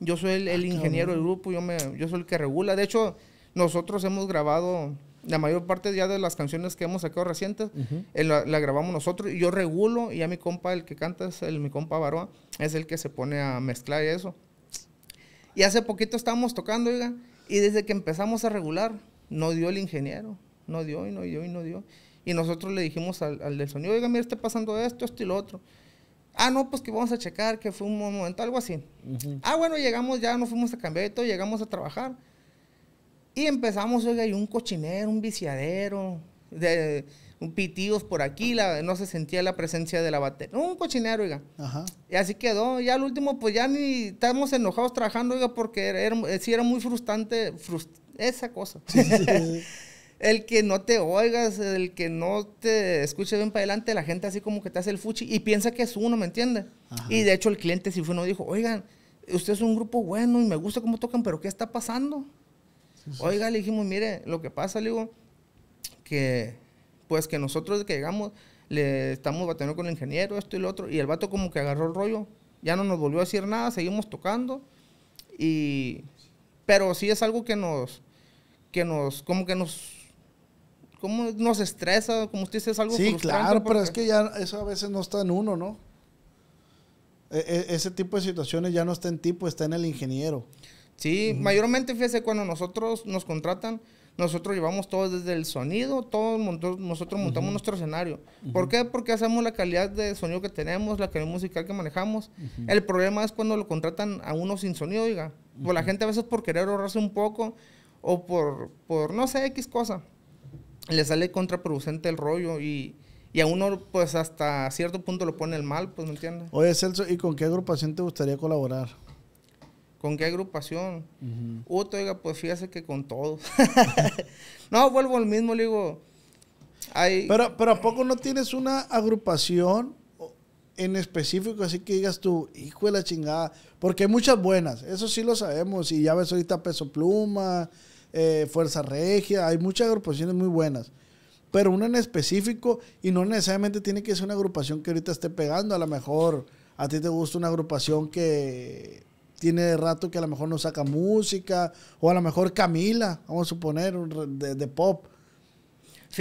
Yo soy el, ah, ingeniero del grupo, yo, me, yo soy el que regula. De hecho, nosotros hemos grabado la mayor parte ya de las canciones que hemos sacado recientes, eh, la, grabamos nosotros. Y yo regulo y ya mi compa, el que canta, es el, mi compa Baroa, es el que se pone a mezclar eso. Y hace poquito estábamos tocando, oiga, y desde que empezamos a regular, no dio el ingeniero, no dio y no dio y no dio. Y nosotros le dijimos al, del sonido, oiga, mira, está pasando esto, esto y lo otro. Ah, no, pues que vamos a checar, que fue un momento, algo así. Ah, bueno, llegamos ya, nos fuimos a cambiar y todo, llegamos a trabajar. Y empezamos, oiga, y un cochinero, un viciadero, de, un pitidos por aquí, la, no se sentía la presencia de la batería. Un cochinero, oiga. Y así quedó. Ya al último, pues ya ni estábamos enojados trabajando, oiga, porque era, era, era muy frustrante esa cosa. el que no te oigas, el que no te escuche bien para adelante, la gente así como que te hace el fuchi y piensa que es uno, ¿me entiendes? Y de hecho el cliente si fue uno dijo, oigan, usted es un grupo bueno y me gusta cómo tocan, pero ¿qué está pasando? Oiga, le dijimos, mire, lo que pasa, le digo, que pues que nosotros que llegamos le estamos batiendo con el ingeniero, esto y lo otro, y el vato como que agarró el rollo, ya no nos volvió a decir nada, seguimos tocando, y, pero sí es algo que nos, que nos, como que nos cómo nos estresa, como usted dice, es algo Sí, claro, pero es que ya eso a veces no está en uno, ¿no? E, e, ese tipo de situaciones ya no está en ti, pues está en el ingeniero. Sí, mayormente, fíjese, cuando nosotros nos contratan, nosotros llevamos todo desde el sonido, todos nosotros montamos nuestro escenario. ¿Por qué? Porque hacemos la calidad de sonido que tenemos, la calidad musical que manejamos. El problema es cuando lo contratan a uno sin sonido, diga. Pues la gente a veces por querer ahorrarse un poco o por, por no sé, X cosa le sale contraproducente el rollo y, a uno, pues hasta cierto punto lo pone el mal, pues, ¿me entiendes? Oye, Celso, ¿y con qué agrupación te gustaría colaborar? ¿Con qué agrupación? Uh te pues fíjese que con todos. no, vuelvo al mismo, le digo. Hay... Pero, pero ¿a poco no tienes una agrupación en específico, así que digas tú, hijo de la chingada? Porque hay muchas buenas, eso sí lo sabemos, y ya ves ahorita Peso Pluma, eh, Fuerza Regia, hay muchas agrupaciones muy buenas. Pero una en específico, y no necesariamente tiene que ser una agrupación que ahorita esté pegando, a lo mejor a ti te gusta una agrupación que tiene rato que a lo mejor no saca música, o a lo mejor Camila, vamos a suponer, de, de pop.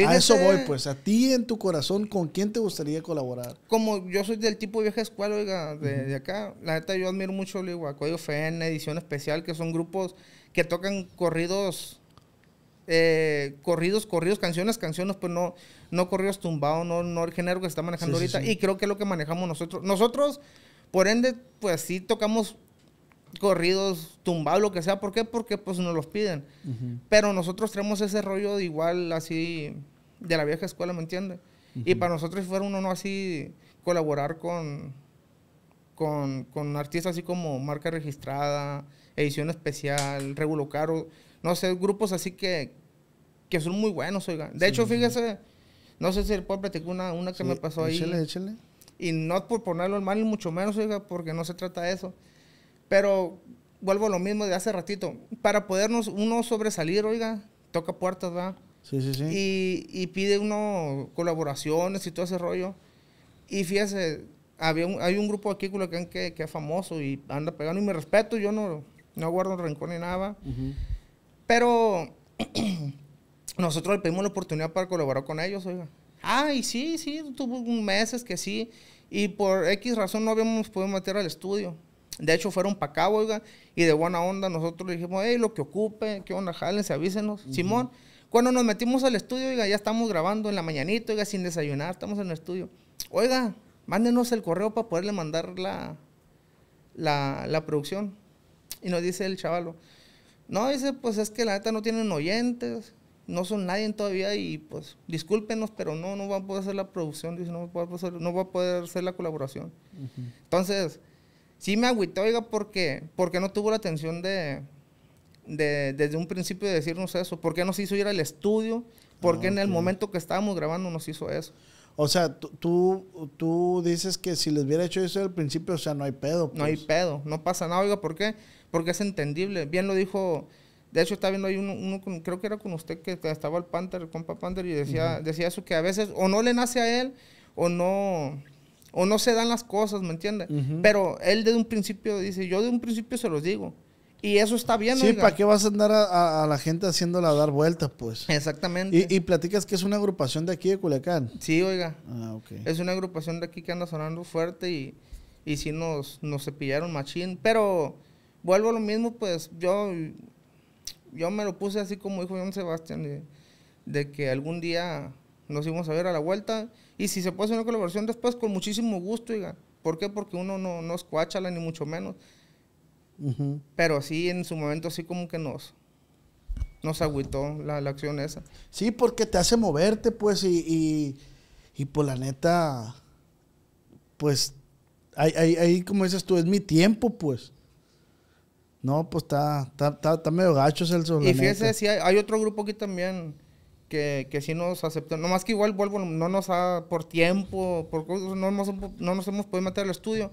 a eso voy, pues, a ti en tu corazón, ¿con quién te gustaría colaborar? Como yo soy del tipo vieja escuela, oiga, de, acá, la neta yo admiro mucho, le Fe en FN, Edición Especial, que son grupos que tocan corridos, eh, corridos, corridos, canciones, canciones, pues no, no corridos tumbados, no, no el género que está manejando ahorita. Y creo que es lo que manejamos nosotros. Nosotros, por ende, pues sí tocamos corridos, tumbados, lo que sea. ¿Por qué? Porque pues nos los piden. Pero nosotros tenemos ese rollo de igual así de la vieja escuela, ¿me entiendes? Y para nosotros fuera uno no así colaborar con, con, con artistas así como Marca Registrada, Edición Especial, Regulo Caro, no sé, grupos así que, que son muy buenos, oiga. De hecho, fíjese, no sé si el puedo platicar una, una que me pasó ahí. Échale, échale. Y no por ponerlo mal, ni mucho menos, oiga, porque no se trata de eso. Pero vuelvo a lo mismo de hace ratito. Para podernos uno sobresalir, oiga, toca puertas, va. Sí, sí, sí. Y, y, pide uno colaboraciones y todo ese rollo. Y fíjese, había hay un grupo aquí que, que, que es famoso y anda pegando. Y me respeto, yo no, no guardo rencor ni nada. Pero nosotros le pedimos la oportunidad para colaborar con ellos, oiga. ay ah, sí, sí, tuvo meses que sí. Y por X razón no habíamos podido meter al estudio. De hecho, fueron para acá, oiga. Y de buena onda nosotros le dijimos, hey, lo que ocupe, qué onda, jálense, avísenos. Simón, cuando nos metimos al estudio, oiga, ya estamos grabando en la mañanita, oiga, sin desayunar, estamos en el estudio. Oiga, mándenos el correo para poderle mandar la, la producción. Y nos dice el chavalo, no, dice, pues es que la neta no tienen oyentes, no son nadie todavía y pues discúlpenos, pero no, no van a poder hacer la producción, dice, no va a poder hacer, no va a poder hacer la colaboración. Entonces, sí me agüité, oiga, porque, porque no tuvo la atención de, desde un principio de decirnos eso, porque nos hizo ir al estudio, porque qué ah, en el momento que estábamos grabando nos hizo eso. O sea, tú, tú dices que si les hubiera hecho eso al principio, o sea, no hay pedo. No hay pues. pedo, no pasa nada, oiga, ¿por qué? porque es entendible. Bien lo dijo, de hecho está viendo ahí uno, creo que era con usted que estaba el Panther, el compa Panther, y decía, decía eso, que a veces o no le nace a él o no, o no se dan las cosas, ¿me entiende? Pero él desde un principio dice, yo desde un principio se los digo. Y eso está bien. Sí, ¿para qué vas a andar a, la gente haciéndola dar vueltas, pues? Exactamente. Y, platicas que es una agrupación de aquí de Culiacán. Sí, oiga. Ah, ok. Es una agrupación de aquí que anda sonando fuerte y, y sí nos, nos cepillaron machín. Pero vuelvo a lo mismo, pues yo, yo me lo puse así como dijo John Sebastián, de, que algún día nos íbamos a ver a la vuelta. Y si se puede hacer una colaboración después, con muchísimo gusto, diga. ¿Por qué? Porque uno no, no es ni mucho menos. Pero sí, en su momento, así como que nos, nos agüitó la, la acción esa. Sí, porque te hace moverte, pues, y, por pues, la neta, pues, ahí, como dices tú, es mi tiempo, pues. No, pues está, está, está, medio gacho, Celso. Y fíjese, sí, hay, otro grupo aquí también que, que sí nos aceptó. Nomás que igual vuelvo, no nos ha, por tiempo, por no, nos, no nos hemos podido meter al estudio.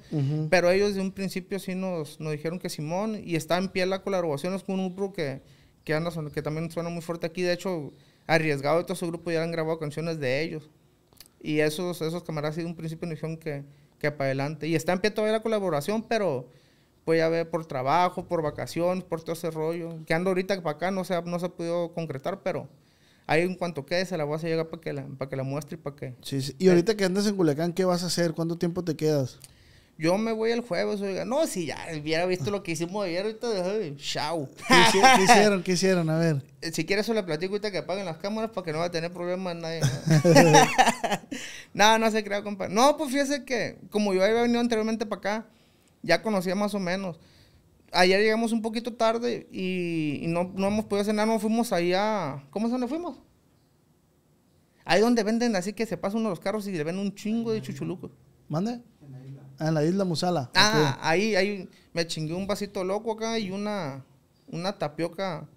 Pero ellos de un principio sí nos, nos dijeron que Simón, y está en pie la colaboración, es con un grupo que, que, anda, que también suena muy fuerte aquí. De hecho, arriesgado de todo su grupo ya han grabado canciones de ellos. Y esos, esos camaradas sí de un principio nos dijeron que, que para adelante. Y está en pie todavía la colaboración, pero pues ya ve por trabajo, por vacaciones, por todo ese rollo. Que ando ahorita para acá, no se ha, no se ha podido concretar, pero ahí en cuanto quede se la voy a hacer llegar para que la, que la muestre y para que... Sí, sí. Y ahorita que andas en Culiacán, ¿qué vas a hacer? ¿Cuánto tiempo te quedas? Yo me voy el jueves, oiga. No, si ya hubiera visto lo que hicimos ayer, ahorita de ¿Qué, hicieron? ¿Qué hicieron? A ver. Eh, si quieres, solo le platico ahorita que apaguen las cámaras para que no va a tener problemas nadie. ¿no? no, se crea, compadre. No, pues fíjese que como yo había venido anteriormente para acá, ya conocía más o menos. Ayer llegamos un poquito tarde y, no, hemos podido cenar, no fuimos a... ¿Cómo es donde fuimos? Ahí donde venden, así que se pasa uno de los carros y le ven un chingo de chuchulucos. ¿Mande? En la isla. Ah, en la isla Musala. Ah, ahí, ahí me chingué un vasito loco acá y una, una tapioca,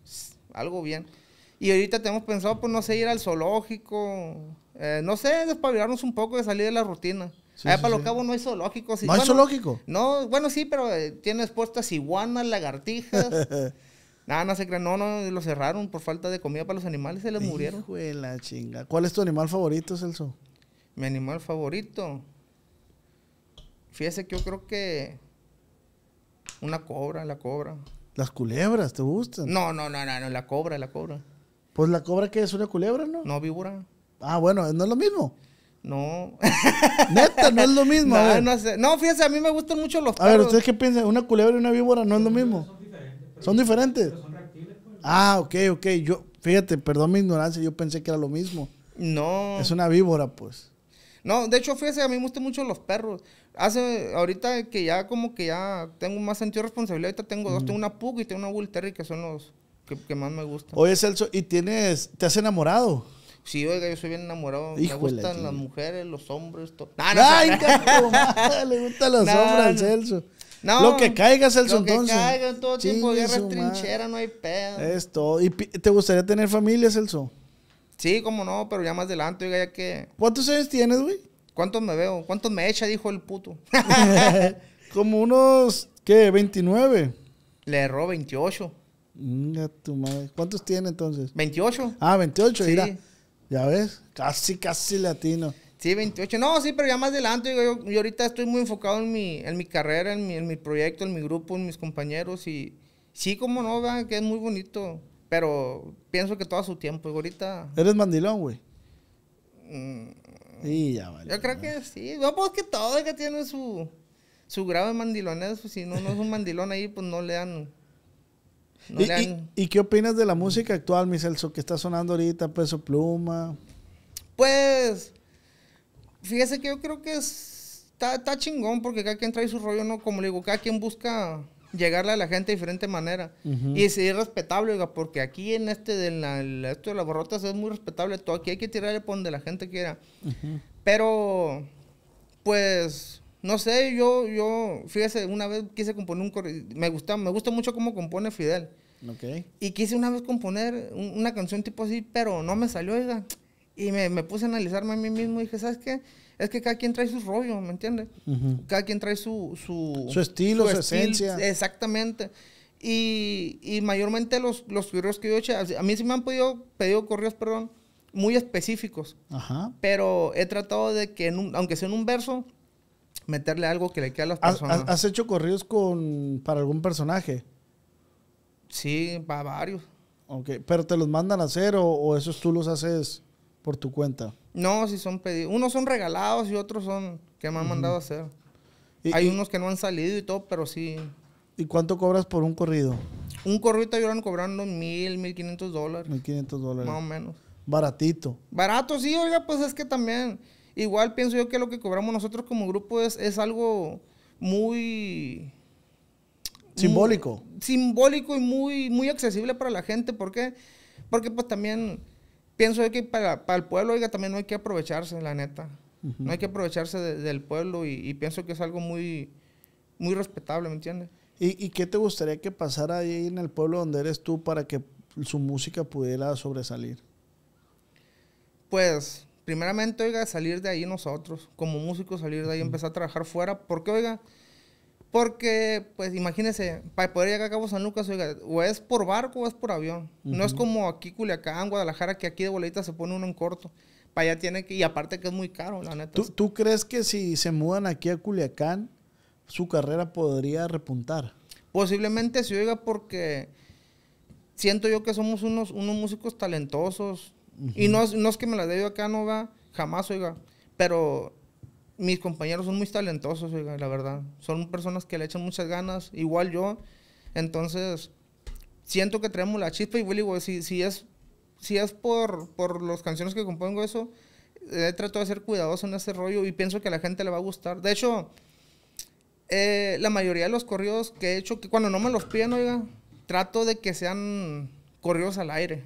algo bien. Y ahorita tenemos pensado, pues no sé, ir al zoológico, eh, no sé, despabilarnos un poco de salir de la rutina. Sí, para lo cabo, no es ¿si? ¿No es zoológico? No, bueno, sí, pero eh, tiene expuestas iguanas, lagartijas. Nada, no se crean. No, no, lo cerraron por falta de comida para los animales. Se les murieron. De la chinga. ¿Cuál es tu animal favorito, Celso? Mi animal favorito. Fíjese que yo creo que. Una cobra, la cobra. ¿Las culebras te gustan? No, no, no, no, no la cobra, la cobra. Pues la cobra que es una culebra, ¿no? No, víbora. Ah, bueno, no es lo mismo. No. Neta, no es lo mismo. No, fíjese, a mí me gustan mucho los perros. A ver, ¿ustedes qué piensan? ¿Una culebra y una víbora no es lo mismo? Son diferentes. ¿Son pues. Ah, ok, ok. Yo, fíjate, perdón mi ignorancia, yo pensé que era lo mismo. No. Es una víbora, pues. No, de hecho, fíjese, a mí me gustan mucho los perros. Hace, ahorita que ya como que ya tengo más sentido de responsabilidad, ahorita tengo dos, mm. tengo una Pug y tengo una Bull Terry, que son los que, que más me gustan. Oye, Celso, ¿y tienes, te has enamorado? Sí, oiga, yo soy bien enamorado. me gustan las mujeres, los hombres, todo. No, no, Ay, no, le gustan las hombres Celso. No, lo que caiga, Celso, lo entonces. Lo que caiga en todo tiempo, guerra es trinchera, no hay pedo. Es todo. ¿Y te gustaría tener familia, Celso? Sí, como no, pero ya más adelante, oiga, ya que... ¿Cuántos años tienes, güey? ¿Cuántos me veo? ¿Cuántos me echa? Dijo el puto. como unos, ¿qué? ¿29? Le erró 28. Mira tu madre. ¿Cuántos tiene entonces? 28. Ah, 28, sí. mira. Ya ves, casi, casi latino. Sí, 28. No, sí, pero ya más adelante. Yo, ahorita estoy muy enfocado en mi, en mi carrera, en mi, en mi, proyecto, en mi grupo, en mis compañeros. Y sí, como no, vean que es muy bonito. Pero pienso que todo a su tiempo. Ahorita. Eres mandilón, güey. Mm. sí, ya vale. Yo creo que sí. No, pues que todo que tiene su, su grado de mandilones. Pues si no, no es un mandilón ahí, pues no le dan ¿Y, qué opinas de la música actual, mi que está sonando ahorita, Peso Pluma? Pues, fíjese que yo creo que está, chingón porque cada quien trae su rollo, ¿no? Como le digo, cada quien busca llegarle a la gente de diferente manera. Y es respetable, porque aquí en este de la, esto de las borrotas es muy respetable. Todo aquí hay que tirarle por donde la gente quiera. Pero, pues, no sé, yo, yo, fíjese, una vez quise componer un me gusta, me gusta mucho cómo compone Fidel. Okay. Y quise una vez componer una canción tipo así, pero no me salió, oiga. Y me, puse a analizarme a mí mismo y dije, ¿sabes qué? Es que cada quien trae su rollo, ¿me entiendes? Cada quien trae su... Su, su estilo, su, esencia. Exactamente. Y, mayormente los, los correos que yo he hecho, a mí sí me han pedido, pedido correos, perdón, muy específicos. Ajá. Pero he tratado de que, aunque sea en un verso, meterle algo que le quede a las personas. ¿Has, hecho corridos con, para algún personaje? Sí, para varios. pero ¿te los mandan a hacer o, esos tú los haces por tu cuenta? No, si son pedidos. Unos son regalados y otros son que me han mandado a hacer. Hay unos que no han salido y todo, pero sí. ¿Y cuánto cobras por un corrido? Un corrido yo cobrando mil, mil quinientos dólares. Mil quinientos dólares. Más o menos. Baratito. Barato, sí, oiga, pues es que también Igual pienso yo que lo que cobramos nosotros como grupo es, algo muy... Simbólico. simbólico y muy, muy accesible para la gente. ¿Por qué? Porque pues también pienso yo que para, para el pueblo, oiga, también no hay que aprovecharse, la neta. No hay que aprovecharse del pueblo y, pienso que es algo muy, muy respetable, ¿me entiendes? ¿Y, qué te gustaría que pasara ahí en el pueblo donde eres tú para que su música pudiera sobresalir? Pues primeramente, oiga, salir de ahí nosotros, como músicos, salir de ahí, empezar a trabajar fuera. ¿Por qué, oiga? Porque, pues, imagínese, para poder llegar a Cabo San Lucas, oiga, o es por barco o es por avión. No es como aquí, Culiacán, Guadalajara, que aquí de boleta se pone uno en corto. Para allá tiene que, y aparte que es muy caro, la neta. ¿Tú, crees que si se mudan aquí a Culiacán, su carrera podría repuntar? Posiblemente sí, oiga, porque siento yo que somos unos, unos músicos talentosos, y no es, que me la dé acá, no va, jamás, oiga. Pero mis compañeros son muy talentosos, oiga, la verdad. Son personas que le echan muchas ganas, igual yo. Entonces, siento que traemos la chispa y si, si, es, si es por, las canciones que compongo eso, he de ser cuidadoso en ese rollo y pienso que a la gente le va a gustar. De hecho, eh, la mayoría de los corridos que he hecho, que cuando no me los piden, oiga, trato de que sean corridos al aire.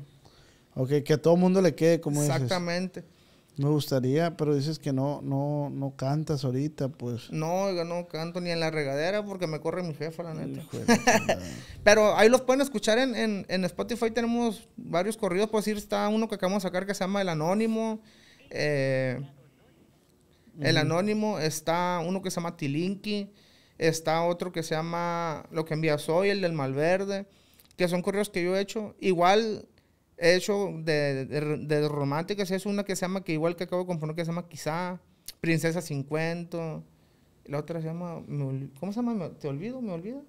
Ok, que a todo mundo le quede como Exactamente. Me gustaría, pero dices que no, no, no cantas ahorita, pues. No, yo no canto ni en la regadera porque me corre mi jefa, la neta. pero ahí los pueden escuchar en, Spotify, tenemos varios corridos, por decir, está uno que acabamos de sacar que se llama El Anónimo. Eh, el Anónimo, está uno que se llama Tilinki, está otro que se llama Lo que envías hoy, el del Malverde, que son correos que yo he hecho. Igual he hecho de, de, románticas, es una que se llama, que igual que acabo de componer, que se llama Quizá, Princesa 50. La otra se llama, ¿cómo se llama? ¿Te olvido? ¿Me olvida?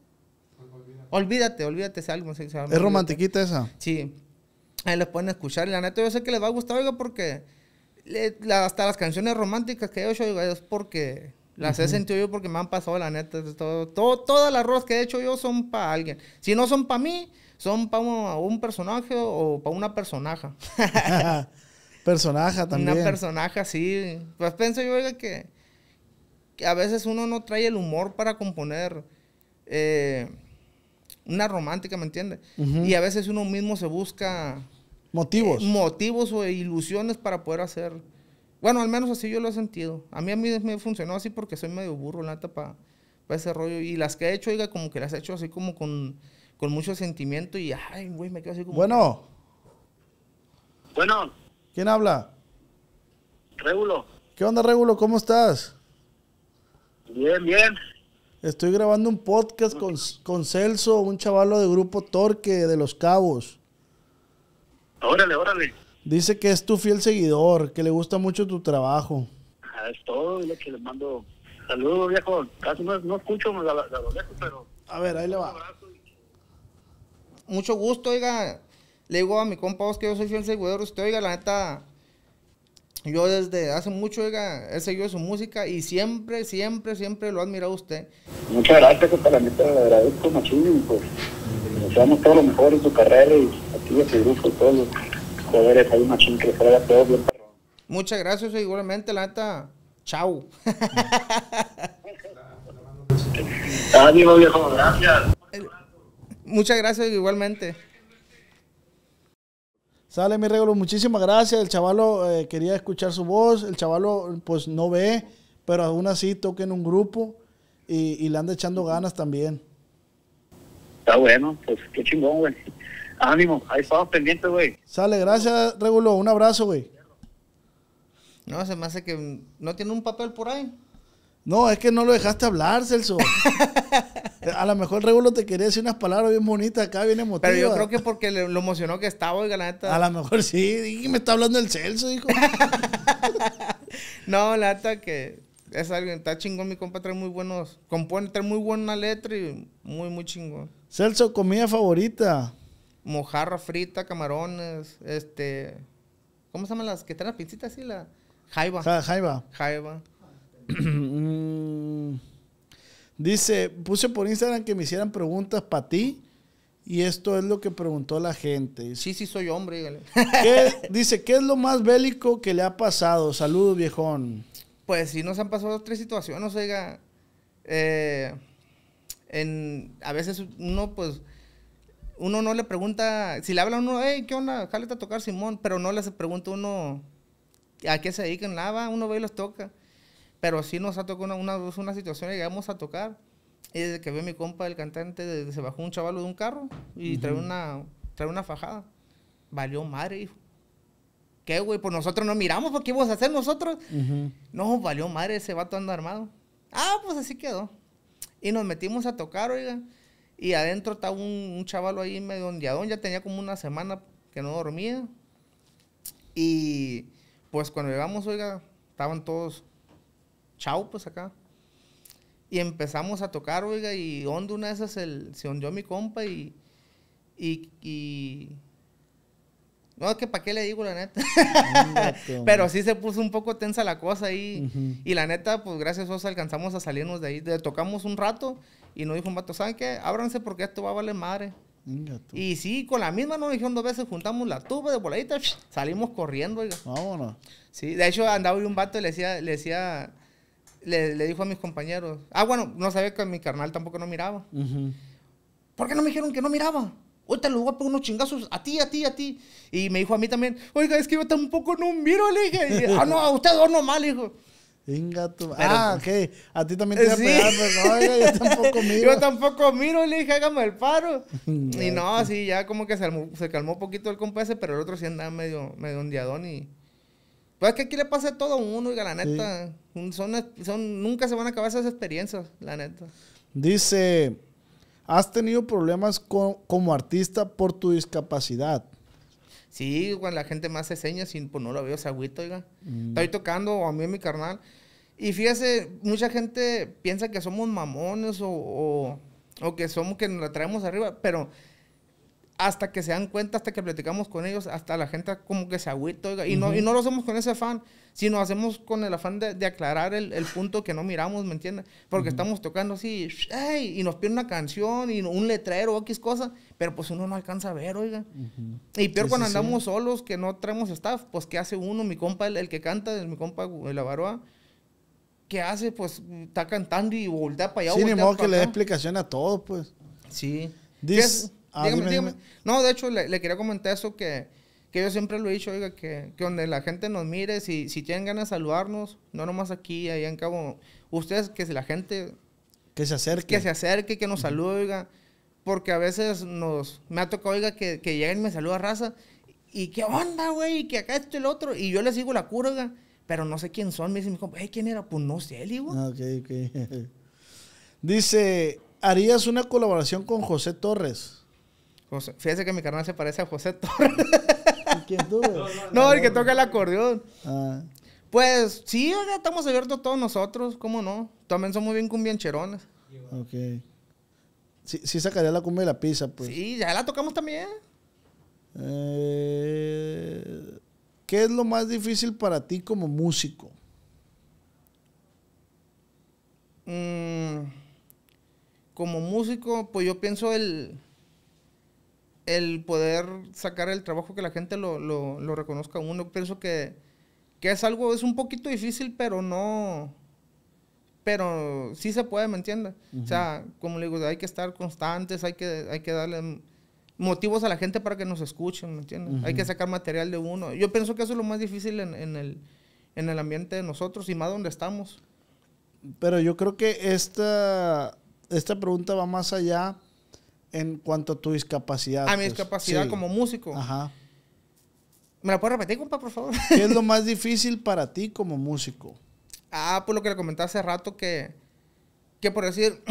Olvídate, olvídate, es algo. ¿Es romantiquita esa? Sí. Ahí les pueden escuchar. La neta, yo sé que les va a gustar, oiga, porque hasta las canciones románticas que he hecho, es porque las he sentido yo porque me han pasado, la neta. Todo, todo, todas las rolas que he hecho yo son para alguien. Si no son para mí, son para un, personaje o para una personaja. personaja también. Una personaja, sí. Pues pienso yo, oiga, que, que, a veces uno no trae el humor para componer eh, una romántica, ¿me entiendes? Y a veces uno mismo se busca... Eh, motivos. motivos o ilusiones para poder hacer... Bueno, al menos así yo lo he sentido. A mí a mí me funcionó así porque soy medio burro, la para ese rollo. Y las que he hecho, oiga, como que las he hecho así como con con mucho sentimiento y, ay, güey, me quedo así como... Bueno. Bueno. ¿Quién habla? Regulo. ¿Qué onda, Regulo? ¿Cómo estás? Bien, bien. Estoy grabando un podcast con, Celso, un chavalo de Grupo Torque de Los Cabos. Órale, órale. Dice que es tu fiel seguidor, que le gusta mucho tu trabajo. Ah, es todo, lo que le mando saludos, viejo. Casi no, escucho a, los viejos, pero... A ver, ahí le va mucho gusto, oiga. Le digo a mi compa, vos que yo soy fiel seguidor usted, oiga, la neta, yo desde hace mucho, oiga, he seguido su música y siempre, siempre, siempre lo ha admirado usted. Muchas gracias, compa, la neta, le agradezco, machín, pues, deseamos todo lo mejor en su carrera y a ti, a tu todo todos los ahí, machín, que se todo perro. Muchas gracias, igualmente, la neta, chao. Adiós, viejo, gracias. Muchas gracias igualmente. Sale mi regulo muchísimas gracias. El chavalo eh, quería escuchar su voz, el chavalo pues no ve, pero aún así toca en un grupo y, y le anda echando ganas también. Está bueno, pues qué chingón, güey. Ánimo, ahí estamos pendientes, güey. Sale, gracias, Regulo. Un abrazo, güey. No, se me hace que no tiene un papel por ahí. No, es que no lo dejaste hablar, Celso. A lo mejor Regulo te quería decir unas palabras bien bonitas acá, bien emotivas. Pero yo creo que porque lo emocionó que estaba, oiga, la neta. A lo mejor sí. Y me está hablando el Celso, hijo. no, la neta que es alguien... está chingón. Mi compa trae muy buenos, compone, trae muy buena letra y muy, muy chingón. Celso, comida favorita. Mojarra frita, camarones, este... ¿Cómo se llaman las que traen las pincitas así? La jaiba. jaiba. Jaiba. Mm, dice, puse por Instagram que me hicieran preguntas para ti. Y esto es lo que preguntó la gente. Sí, sí, soy hombre, dice, ¿qué es lo más bélico que le ha pasado? Saludos, viejón. Pues sí, nos han pasado tres situaciones, oiga. Eh, en, a veces uno, pues, uno no le pregunta, si le habla a uno, hey, ¿qué onda? Jálate a tocar Simón, pero no le pregunta uno a qué se dedican, lava, ah, uno ve y los toca. Pero sí nos ha tocado una, una, una situación, llegamos a tocar, y desde que vio mi compa, el cantante, se bajó un chavalo de un carro y trae, una, trae una fajada. Valió madre, hijo. ¿Qué, güey? Pues nosotros no miramos, ¿qué íbamos a hacer nosotros? No, valió madre, ese vato ando armado. Ah, pues así quedó. Y nos metimos a tocar, oiga. Y adentro estaba un, un chavalo ahí medio ondeadón, ya tenía como una semana que no dormía. Y pues cuando llegamos, oiga, estaban todos chau, pues acá. Y empezamos a tocar, oiga, y onda una de el, se hundió mi compa y, y, y... No, que para qué le digo la neta. Pero sí se puso un poco tensa la cosa ahí. Y la neta, pues gracias a Dios alcanzamos a salirnos de ahí. tocamos un rato y nos dijo un vato, ¿saben qué? Ábranse porque esto va a valer madre. Y sí, con la misma nos dijeron dos veces, juntamos la tuba de voladita, salimos corriendo, oiga. Vámonos. Sí, de hecho andaba y un vato y le decía, le decía le, dijo a mis compañeros. Ah, bueno, no sabía que mi carnal tampoco no miraba. ¿Por qué no me dijeron que no miraba? Ahorita le voy a poner unos chingazos a ti, a ti, a ti. Y me dijo a mí también, oiga, es que yo tampoco no miro, le dije. ah, no, a usted dos mal hijo Venga tu... Ah, ok. A ti también te eh, iba a pegar, pero pues, oiga, yo tampoco miro. yo tampoco miro, le dije, hágame el paro. y no, así ya como que se, calmó, un poquito el compa ese, pero el otro sí andaba medio, medio ondeadón y... Pues es que aquí le pasa todo uno, oiga, la neta. Son, son, nunca se van a acabar esas experiencias, la neta. Dice, ¿has tenido problemas como artista por tu discapacidad? Sí, cuando la gente me hace señas sin pues no lo veo, se agüita, oiga. Mm. Estoy tocando a mí en mi carnal. Y fíjese, mucha gente piensa que somos mamones o, o, o que somos que nos la traemos arriba, pero hasta que se dan cuenta, hasta que platicamos con ellos, hasta la gente como que se agüita, oiga, y, no, no lo hacemos con ese afán, sino hacemos con el afán de, aclarar el, punto que no miramos, ¿me entiendes? Porque estamos tocando así, y nos piden una canción y un letrero o X cosa, pero pues uno no alcanza a ver, oiga. Y peor cuando andamos solos, que no traemos staff, pues ¿qué hace uno? Mi compa, el, que canta, mi compa, la varoa. ¿qué hace? Pues está cantando y voltea para allá. Sí, ni que le dé explicación a todos, pues. Sí. Ah, no, de hecho, le, quería comentar eso que, yo siempre lo he dicho, oiga, que, donde la gente nos mire, si, si tienen ganas de saludarnos, no nomás aquí, allá en Cabo, ustedes, que si la gente... Que se acerque. Que se acerque, que nos salude, oiga. Porque a veces nos... Me ha tocado, oiga, que, lleguen y me saluda raza. Y qué onda, güey, que acá esto el otro. Y yo les digo la cura, Pero no sé quién son. Me dicen, hey, ¿quién era? Pues no sé, él, güey. Ah, ok, Dice, ¿harías una colaboración con José Torres? fíjese que mi carnal se parece a José Torres. ¿Quién No, el que toca el acordeón. Ah. Pues sí, ya estamos abiertos todos nosotros, ¿cómo no? También somos bien cumbiancherones. Ok. Sí, sí sacaría la cumbia de la pizza, pues. Sí, ya la tocamos también. Eh, ¿Qué es lo más difícil para ti como músico? Mm, como músico, pues yo pienso el el poder sacar el trabajo que la gente lo, lo, reconozca uno. Pienso que, es algo, es un poquito difícil, pero no. Pero sí se puede, ¿me entiendes? O sea, como le digo, hay que estar constantes, hay que, hay que darle motivos a la gente para que nos escuchen, ¿me entiendes? Hay que sacar material de uno. Yo pienso que eso es lo más difícil en, el, ambiente de nosotros y más donde estamos. Pero yo creo que esta, esta pregunta va más allá en cuanto a tu discapacidad. A mi pues. discapacidad como músico. Ajá. ¿Me la puedes repetir, compa, por favor? ¿Qué es lo más difícil para ti como músico? Ah, pues lo que le comenté hace rato que, que por decir,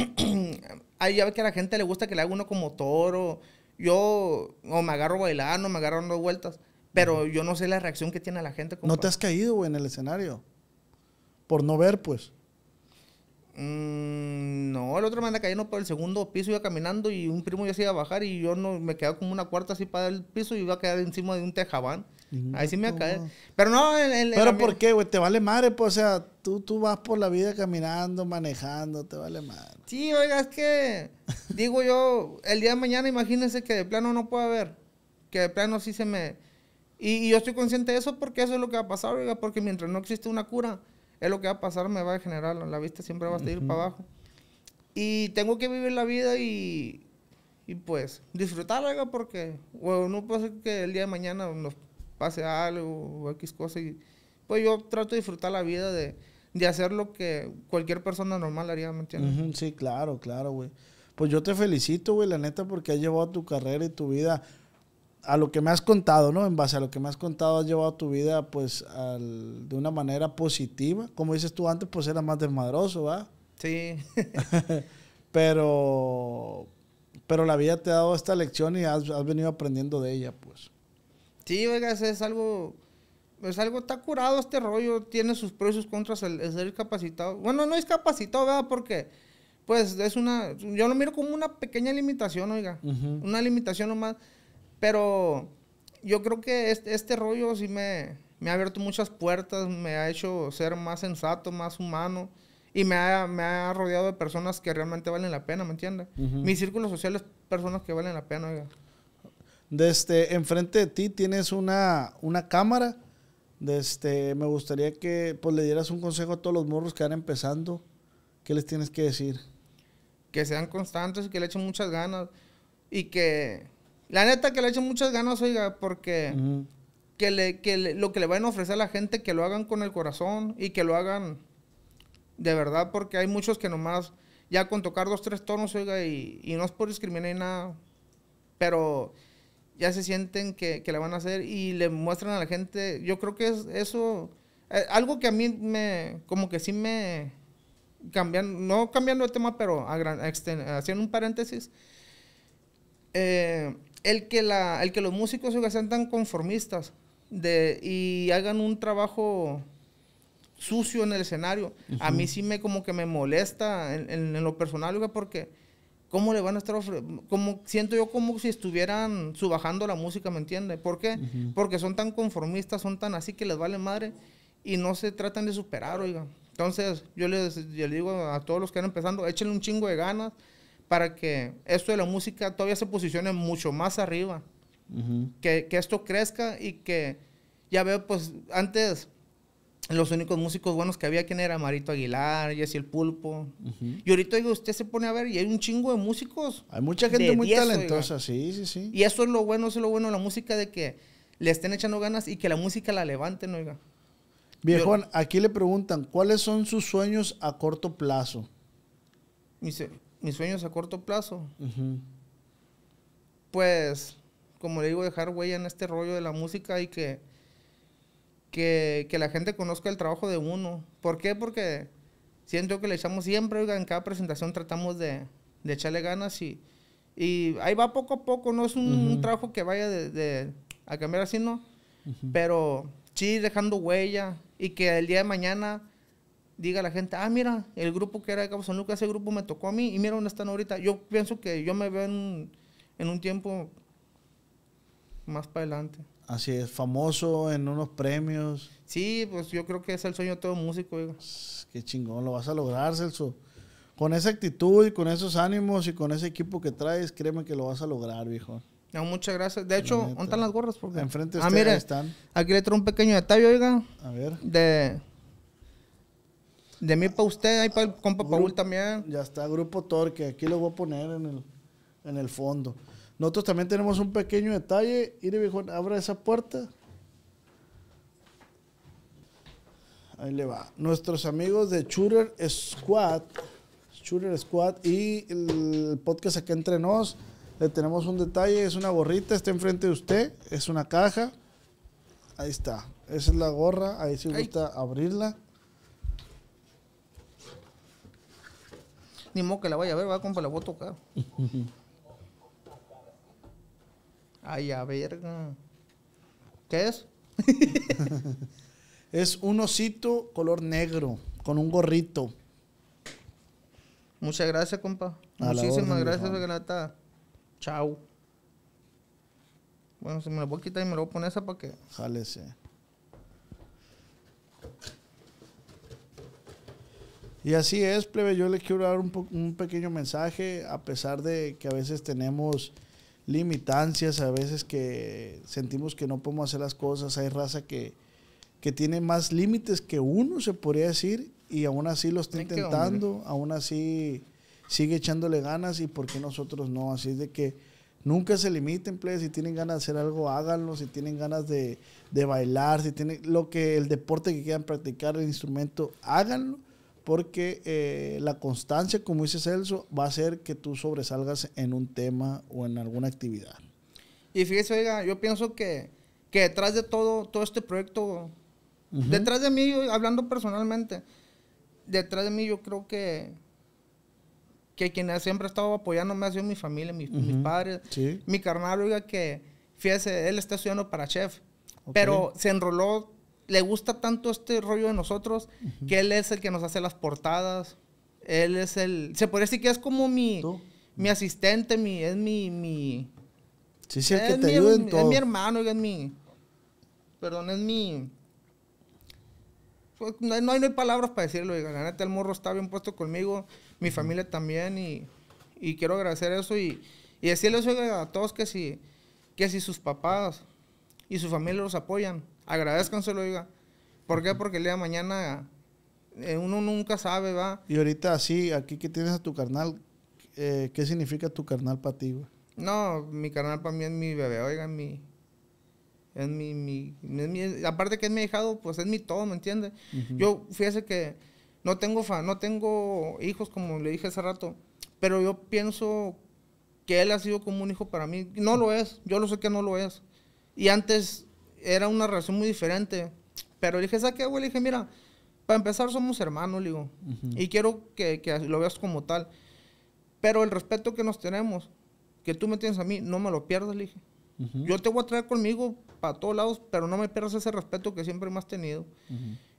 ahí ya ve que a la gente le gusta que le haga uno como toro. Yo o me agarro bailando, me agarro dando vueltas, pero yo no sé la reacción que tiene la gente. ¿No te has caído, güey, en el escenario? Por no ver, pues. Mm, no, el otro me anda cayendo por el segundo piso, iba caminando y un primo ya se iba a bajar y yo no me quedaba como una cuarta así para el piso y iba a quedar encima de un tejabán. Ahí sí me iba Pero no, el, Pero ¿por qué, güey? Te vale madre, pues, o sea, tú, tú vas por la vida caminando, manejando, te vale madre. Sí, oiga, es que, digo yo, el día de mañana imagínense que de plano no puede haber, que de plano sí se me... Y, y, yo estoy consciente de eso porque eso es lo que va a pasar, oiga, porque mientras no existe una cura, es lo que va a pasar, me va a generar, la vista siempre va a seguir para abajo. Y tengo que vivir la vida y, y pues disfrutarla, porque bueno, no puede ser que el día de mañana nos pase algo o X cosa. Y, pues yo trato de disfrutar la vida, de, de hacer lo que cualquier persona normal haría, ¿me entiendes? sí, claro, claro, güey. Pues yo te felicito, güey, la neta, porque has llevado tu carrera y tu vida a lo que me has contado, ¿no? En base a lo que me has contado, has llevado tu vida, pues, de una manera positiva. Como dices tú antes, pues era más desmadroso, ¿va? Sí. pero, pero la vida te ha dado esta lección y has, venido aprendiendo de ella, pues. Sí, oiga es algo, es algo, está curado este rollo, tiene sus pros y sus contras el, ser capacitado. Bueno, no es capacitado, ¿verdad? Porque pues es una, yo lo miro como una pequeña limitación, oiga, una limitación nomás. Pero yo creo que este, este, rollo sí me, me, ha abierto muchas puertas, me ha hecho ser más sensato, más humano. Y me ha, me ha rodeado de personas que realmente valen la pena, ¿me entiendes? Mis círculos Mi círculo social es personas que valen la pena, Desde este, enfrente de ti tienes una, una cámara. Desde, este, me gustaría que pues, le dieras un consejo a todos los morros que van empezando. ¿Qué les tienes que decir? Que sean constantes, y que le echen muchas ganas y que la neta que le hecho muchas ganas, oiga, porque que, lo que le van a ofrecer a la gente, que lo hagan con el corazón y que lo hagan de verdad, porque hay muchos que nomás, ya con tocar dos, tres tonos, oiga, y, no es por discriminar y nada, pero ya se sienten que, que, le van a hacer y le muestran a la gente, yo creo que es eso, eh, algo que a mí me, como que sí me, cambian, no cambiando de tema, pero este, haciendo un paréntesis, eh, el que, la, el que los músicos se sean tan conformistas de, y hagan un trabajo sucio en el escenario, a mí sí me como que me molesta en, lo personal, porque ¿cómo le van a estar Como, siento yo como si estuvieran subajando la música, ¿me entiende? ¿Por qué? Porque son tan conformistas, son tan así que les vale madre y no se tratan de superar, oiga. Entonces, yo les, digo a todos los que están empezando, échenle un chingo de ganas, para que esto de la música todavía se posicione mucho más arriba. que, esto crezca y que ya veo, pues antes los únicos músicos buenos que había, quien era Marito Aguilar, Jesse el Pulpo. Y ahorita digo, usted se pone a ver y hay un chingo de músicos. Hay mucha gente muy talentosa, sí, sí, sí. Y eso es lo bueno, eso es lo bueno de la música, de que le estén echando ganas y que la música la levanten, oiga. Viejo, aquí le preguntan, ¿cuáles son sus sueños a corto plazo? Dice, mis sueños a corto plazo, pues, como le digo, dejar huella en este rollo de la música y que, que, la gente conozca el trabajo de uno. ¿Por qué? Porque siento que le echamos siempre, oiga, en cada presentación tratamos de, de echarle ganas y, y, ahí va poco a poco, no es un, trabajo que vaya a cambiar así, ¿no? Pero sí dejando huella y que el día de mañana diga a la gente, ah, mira, el grupo que era de Cabo San Lucas, ese grupo me tocó a mí y mira dónde están ahorita. Yo pienso que yo me veo en, un tiempo más para adelante. Así es, famoso en unos premios. Sí, pues yo creo que es el sueño de todo músico. Digo. Qué chingón, lo vas a lograr, Celso. Con esa actitud y con esos ánimos y con ese equipo que traes, créeme que lo vas a lograr, viejo. muchas gracias. De hecho, ¿dónde están las gorras? Porque... Enfrente de ah, están. Aquí le traigo un pequeño detalle, oiga. A ver. De de mí para usted, ahí para el compa Paul también. Ya está, Grupo Torque. Aquí lo voy a poner en el, en fondo. Nosotros también tenemos un pequeño detalle. Ire, viejo, abra esa puerta. Ahí le va. Nuestros amigos de Shooter Squad, Shooter Squad y el podcast acá entre nos, le tenemos un detalle. Es una gorrita, está enfrente de usted. Es una caja. Ahí está. Esa es la gorra. Ahí si sí gusta abrirla. Ni modo que la vaya a ver, va, compa, la voy a tocar. Ay, a verga. ¿Qué es? es un osito color negro con un gorrito. Muchas gracias, compa. Muchísimas gracias, regalada Chao. Bueno, se me la voy a quitar y me lo voy a poner esa para que. Jálese. Y así es, plebe, yo le quiero dar un, pequeño mensaje, a pesar de que a veces tenemos limitancias, a veces que sentimos que no podemos hacer las cosas, hay raza que, tiene más límites que uno, se podría decir, y aún así lo está intentando, aún así sigue echándole ganas y por qué nosotros no, así es de que nunca se limiten, plebe, si tienen ganas de hacer algo, háganlo, si tienen ganas de, de bailar, si tienen lo que el deporte que quieran practicar, el instrumento, háganlo porque eh, la constancia, como dice Celso, va a hacer que tú sobresalgas en un tema o en alguna actividad. Y fíjese, oiga, yo pienso que, que detrás de todo, todo este proyecto, detrás de mí, hablando personalmente, detrás de mí yo creo que, que quien siempre ha estado apoyándome ha sido mi familia, mis padres, mi carnal, oiga, que, fíjese, él está estudiando para chef, pero se enroló le gusta tanto este rollo de nosotros que él es el que nos hace las portadas. Él es el. Se podría decir que es como mi. Mi asistente, mi, es mi. mi sí, sí, es Es mi hermano, es mi. Perdón, es mi. Pues, no, hay, palabras para decirlo, el morro está bien puesto conmigo, mi familia también, y, quiero agradecer eso y, y decirles a todos que que si sus papás y su familia los apoyan, Agradezcan se ¿Por qué? Porque el día de mañana eh, uno nunca sabe, va. Y ahorita así, aquí que tienes a tu carnal, eh, ¿qué significa tu carnal para ti, güey? No, mi carnal para mí es mi bebé, oiga. mi... Es mi, es mi, Aparte que es mi hijado, pues es mi todo, ¿me entiendes? Yo, fíjese que no tengo no tengo hijos, como le dije hace rato, pero yo pienso que él ha sido como un hijo para mí. No lo es, yo lo sé que no lo es. Y antes era una relación muy diferente. Pero le dije, ¿sabes qué, güey? Le dije, mira, para empezar somos hermanos, le digo. Y quiero que, lo veas como tal. Pero el respeto que nos tenemos, que tú me tienes a mí, no me lo pierdas, le dije. Yo te voy a traer conmigo para todos lados, pero no me pierdas ese respeto que siempre me has tenido.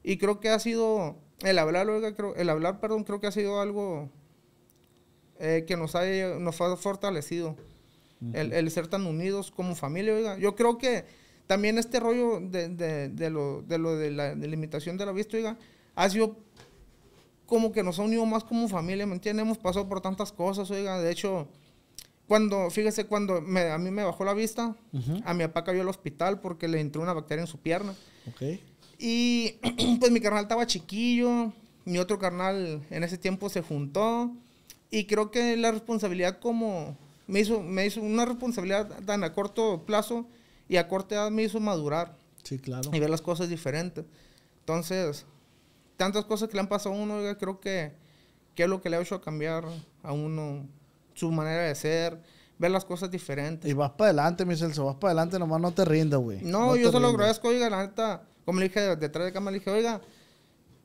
Y creo que ha sido, el hablar, oiga, creo, el hablar, perdón, creo que ha sido algo eh, que nos ha, nos ha fortalecido. El, el, ser tan unidos como familia, oiga. Yo creo que también este rollo de, de, lo, de la limitación de la vista, oiga, ha sido como que nos ha unido más como familia, ¿me entiendes? Hemos pasado por tantas cosas, oiga, de hecho, cuando, fíjese, cuando a mí me bajó la vista, a mi papá cayó al hospital porque le entró una bacteria en su pierna. Ok. Y pues mi carnal estaba chiquillo, mi otro carnal en ese tiempo se juntó y creo que la responsabilidad como me hizo, me hizo una responsabilidad tan a corto plazo y a corta edad me hizo madurar. Sí, claro. Y ver las cosas diferentes. Entonces, tantas cosas que le han pasado a uno, oiga, creo que, que es lo que le ha hecho cambiar a uno su manera de ser, ver las cosas diferentes. Y vas para adelante, mi Celso, vas para adelante, nomás no te rindas, güey. No, yo se lo agradezco, oiga, la neta, como le dije detrás de cámara, le dije, oiga,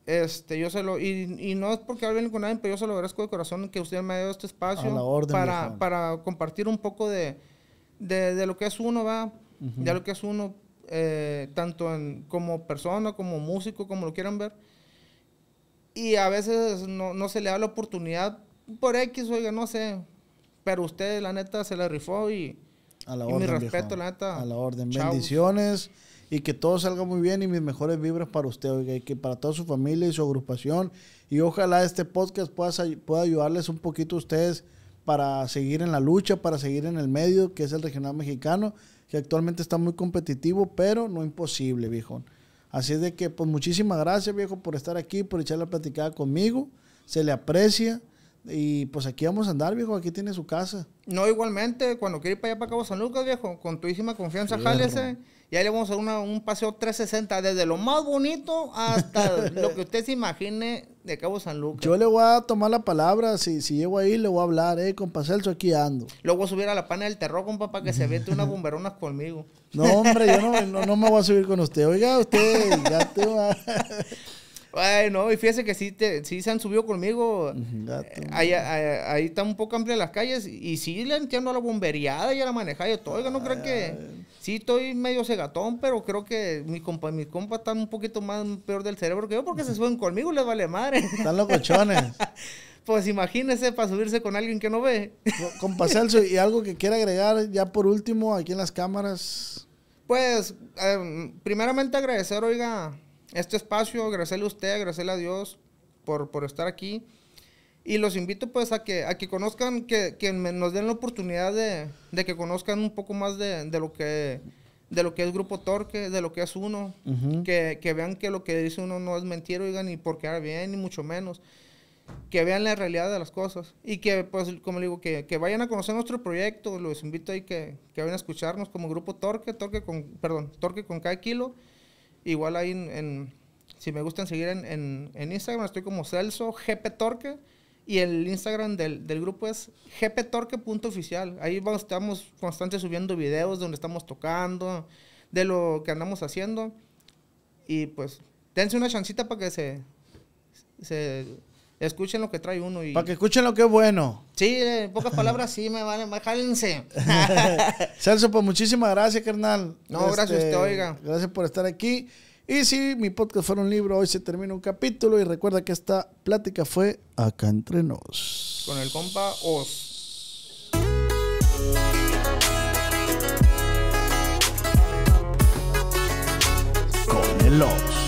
este, yo se lo, y, no es porque hablen con nadie, pero yo se lo agradezco de corazón que usted me haya dado este espacio para, para compartir un poco de, de, lo que es uno, va, lo que es uno, eh, tanto como persona, como músico, como lo quieran ver. Y a veces no, se le da la oportunidad por X, oiga, no sé. Pero usted, la neta, se la rifó y, a la orden, mi respeto, la neta. A la orden. Bendiciones y que todo salga muy bien y mis mejores vibras para usted, oiga, y que para toda su familia y su agrupación. Y ojalá este podcast pueda, pueda ayudarles un poquito a ustedes para seguir en la lucha, para seguir en el medio, que es el regional mexicano, que actualmente está muy competitivo, pero no imposible, viejo. Así es de que, pues muchísimas gracias, viejo, por estar aquí, por echar la platicada conmigo. Se le aprecia. Y pues aquí vamos a andar, viejo. Aquí tiene su casa. No, igualmente, cuando quiera ir para allá para Cabo San Lucas, viejo, con tuísima confianza, jálese. Y ahí le vamos a dar un paseo 360, desde lo más bonito hasta lo que usted se imagine de Cabo San Lucas. Yo le voy a tomar la palabra, si, si llego ahí le voy a hablar, eh, compa Celso, aquí ando. Luego subir a la pana del terror, compa, para que se vete unas bomberonas conmigo. No, hombre, yo no, me voy a subir con usted. Oiga, usted, ya te va. Ay, no, y fíjese que sí, te, se han subido conmigo. Eh, ahí, ahí, está un poco amplia las calles y sí le entiendo a la bomberiada y a la manejada y todo. Oiga, no creo que... Sí, estoy medio cegatón, pero creo que mis compas mis compa están un poquito más peor del cerebro que yo porque se suben conmigo, les vale madre. Están locochones. pues imagínese para subirse con alguien que no ve. Compa Celso, y algo que quiera agregar ya por último aquí en las cámaras. Pues, em, primeramente agradecer, oiga, este espacio, agradecerle a usted, gracias a Dios por, estar aquí. Y los invito pues a que, a que conozcan, que, que nos den la oportunidad de, que conozcan un poco más de, lo que de lo que es Grupo Torque, de lo que es uno, que, vean que lo que dice uno no es mentira, oigan, ni porque quedar bien, ni mucho menos, que vean la realidad de las cosas y que, pues, como digo, que, vayan a conocer nuestro proyecto, los invito ahí que, que vayan a escucharnos como Grupo Torque, Torque con, perdón, Torque con cada kilo Igual ahí en, si me gustan seguir en, Instagram, estoy como Celso GP Torque. Y el Instagram del, grupo es gptorque.oficial. Ahí vamos, estamos constantemente subiendo videos de donde estamos tocando, de lo que andamos haciendo. Y pues, dense una chancita para que se, se Escuchen lo que trae uno y... Para que escuchen lo que es bueno. Sí, en pocas palabras sí, me a jálense. Celso, pues muchísimas gracias, carnal. No, gracias te este, oiga. Gracias por estar aquí. Y si mi podcast fue un libro, hoy se termina un capítulo y recuerda que esta plática fue acá entre nos. Con el compa Os. Con el Oz.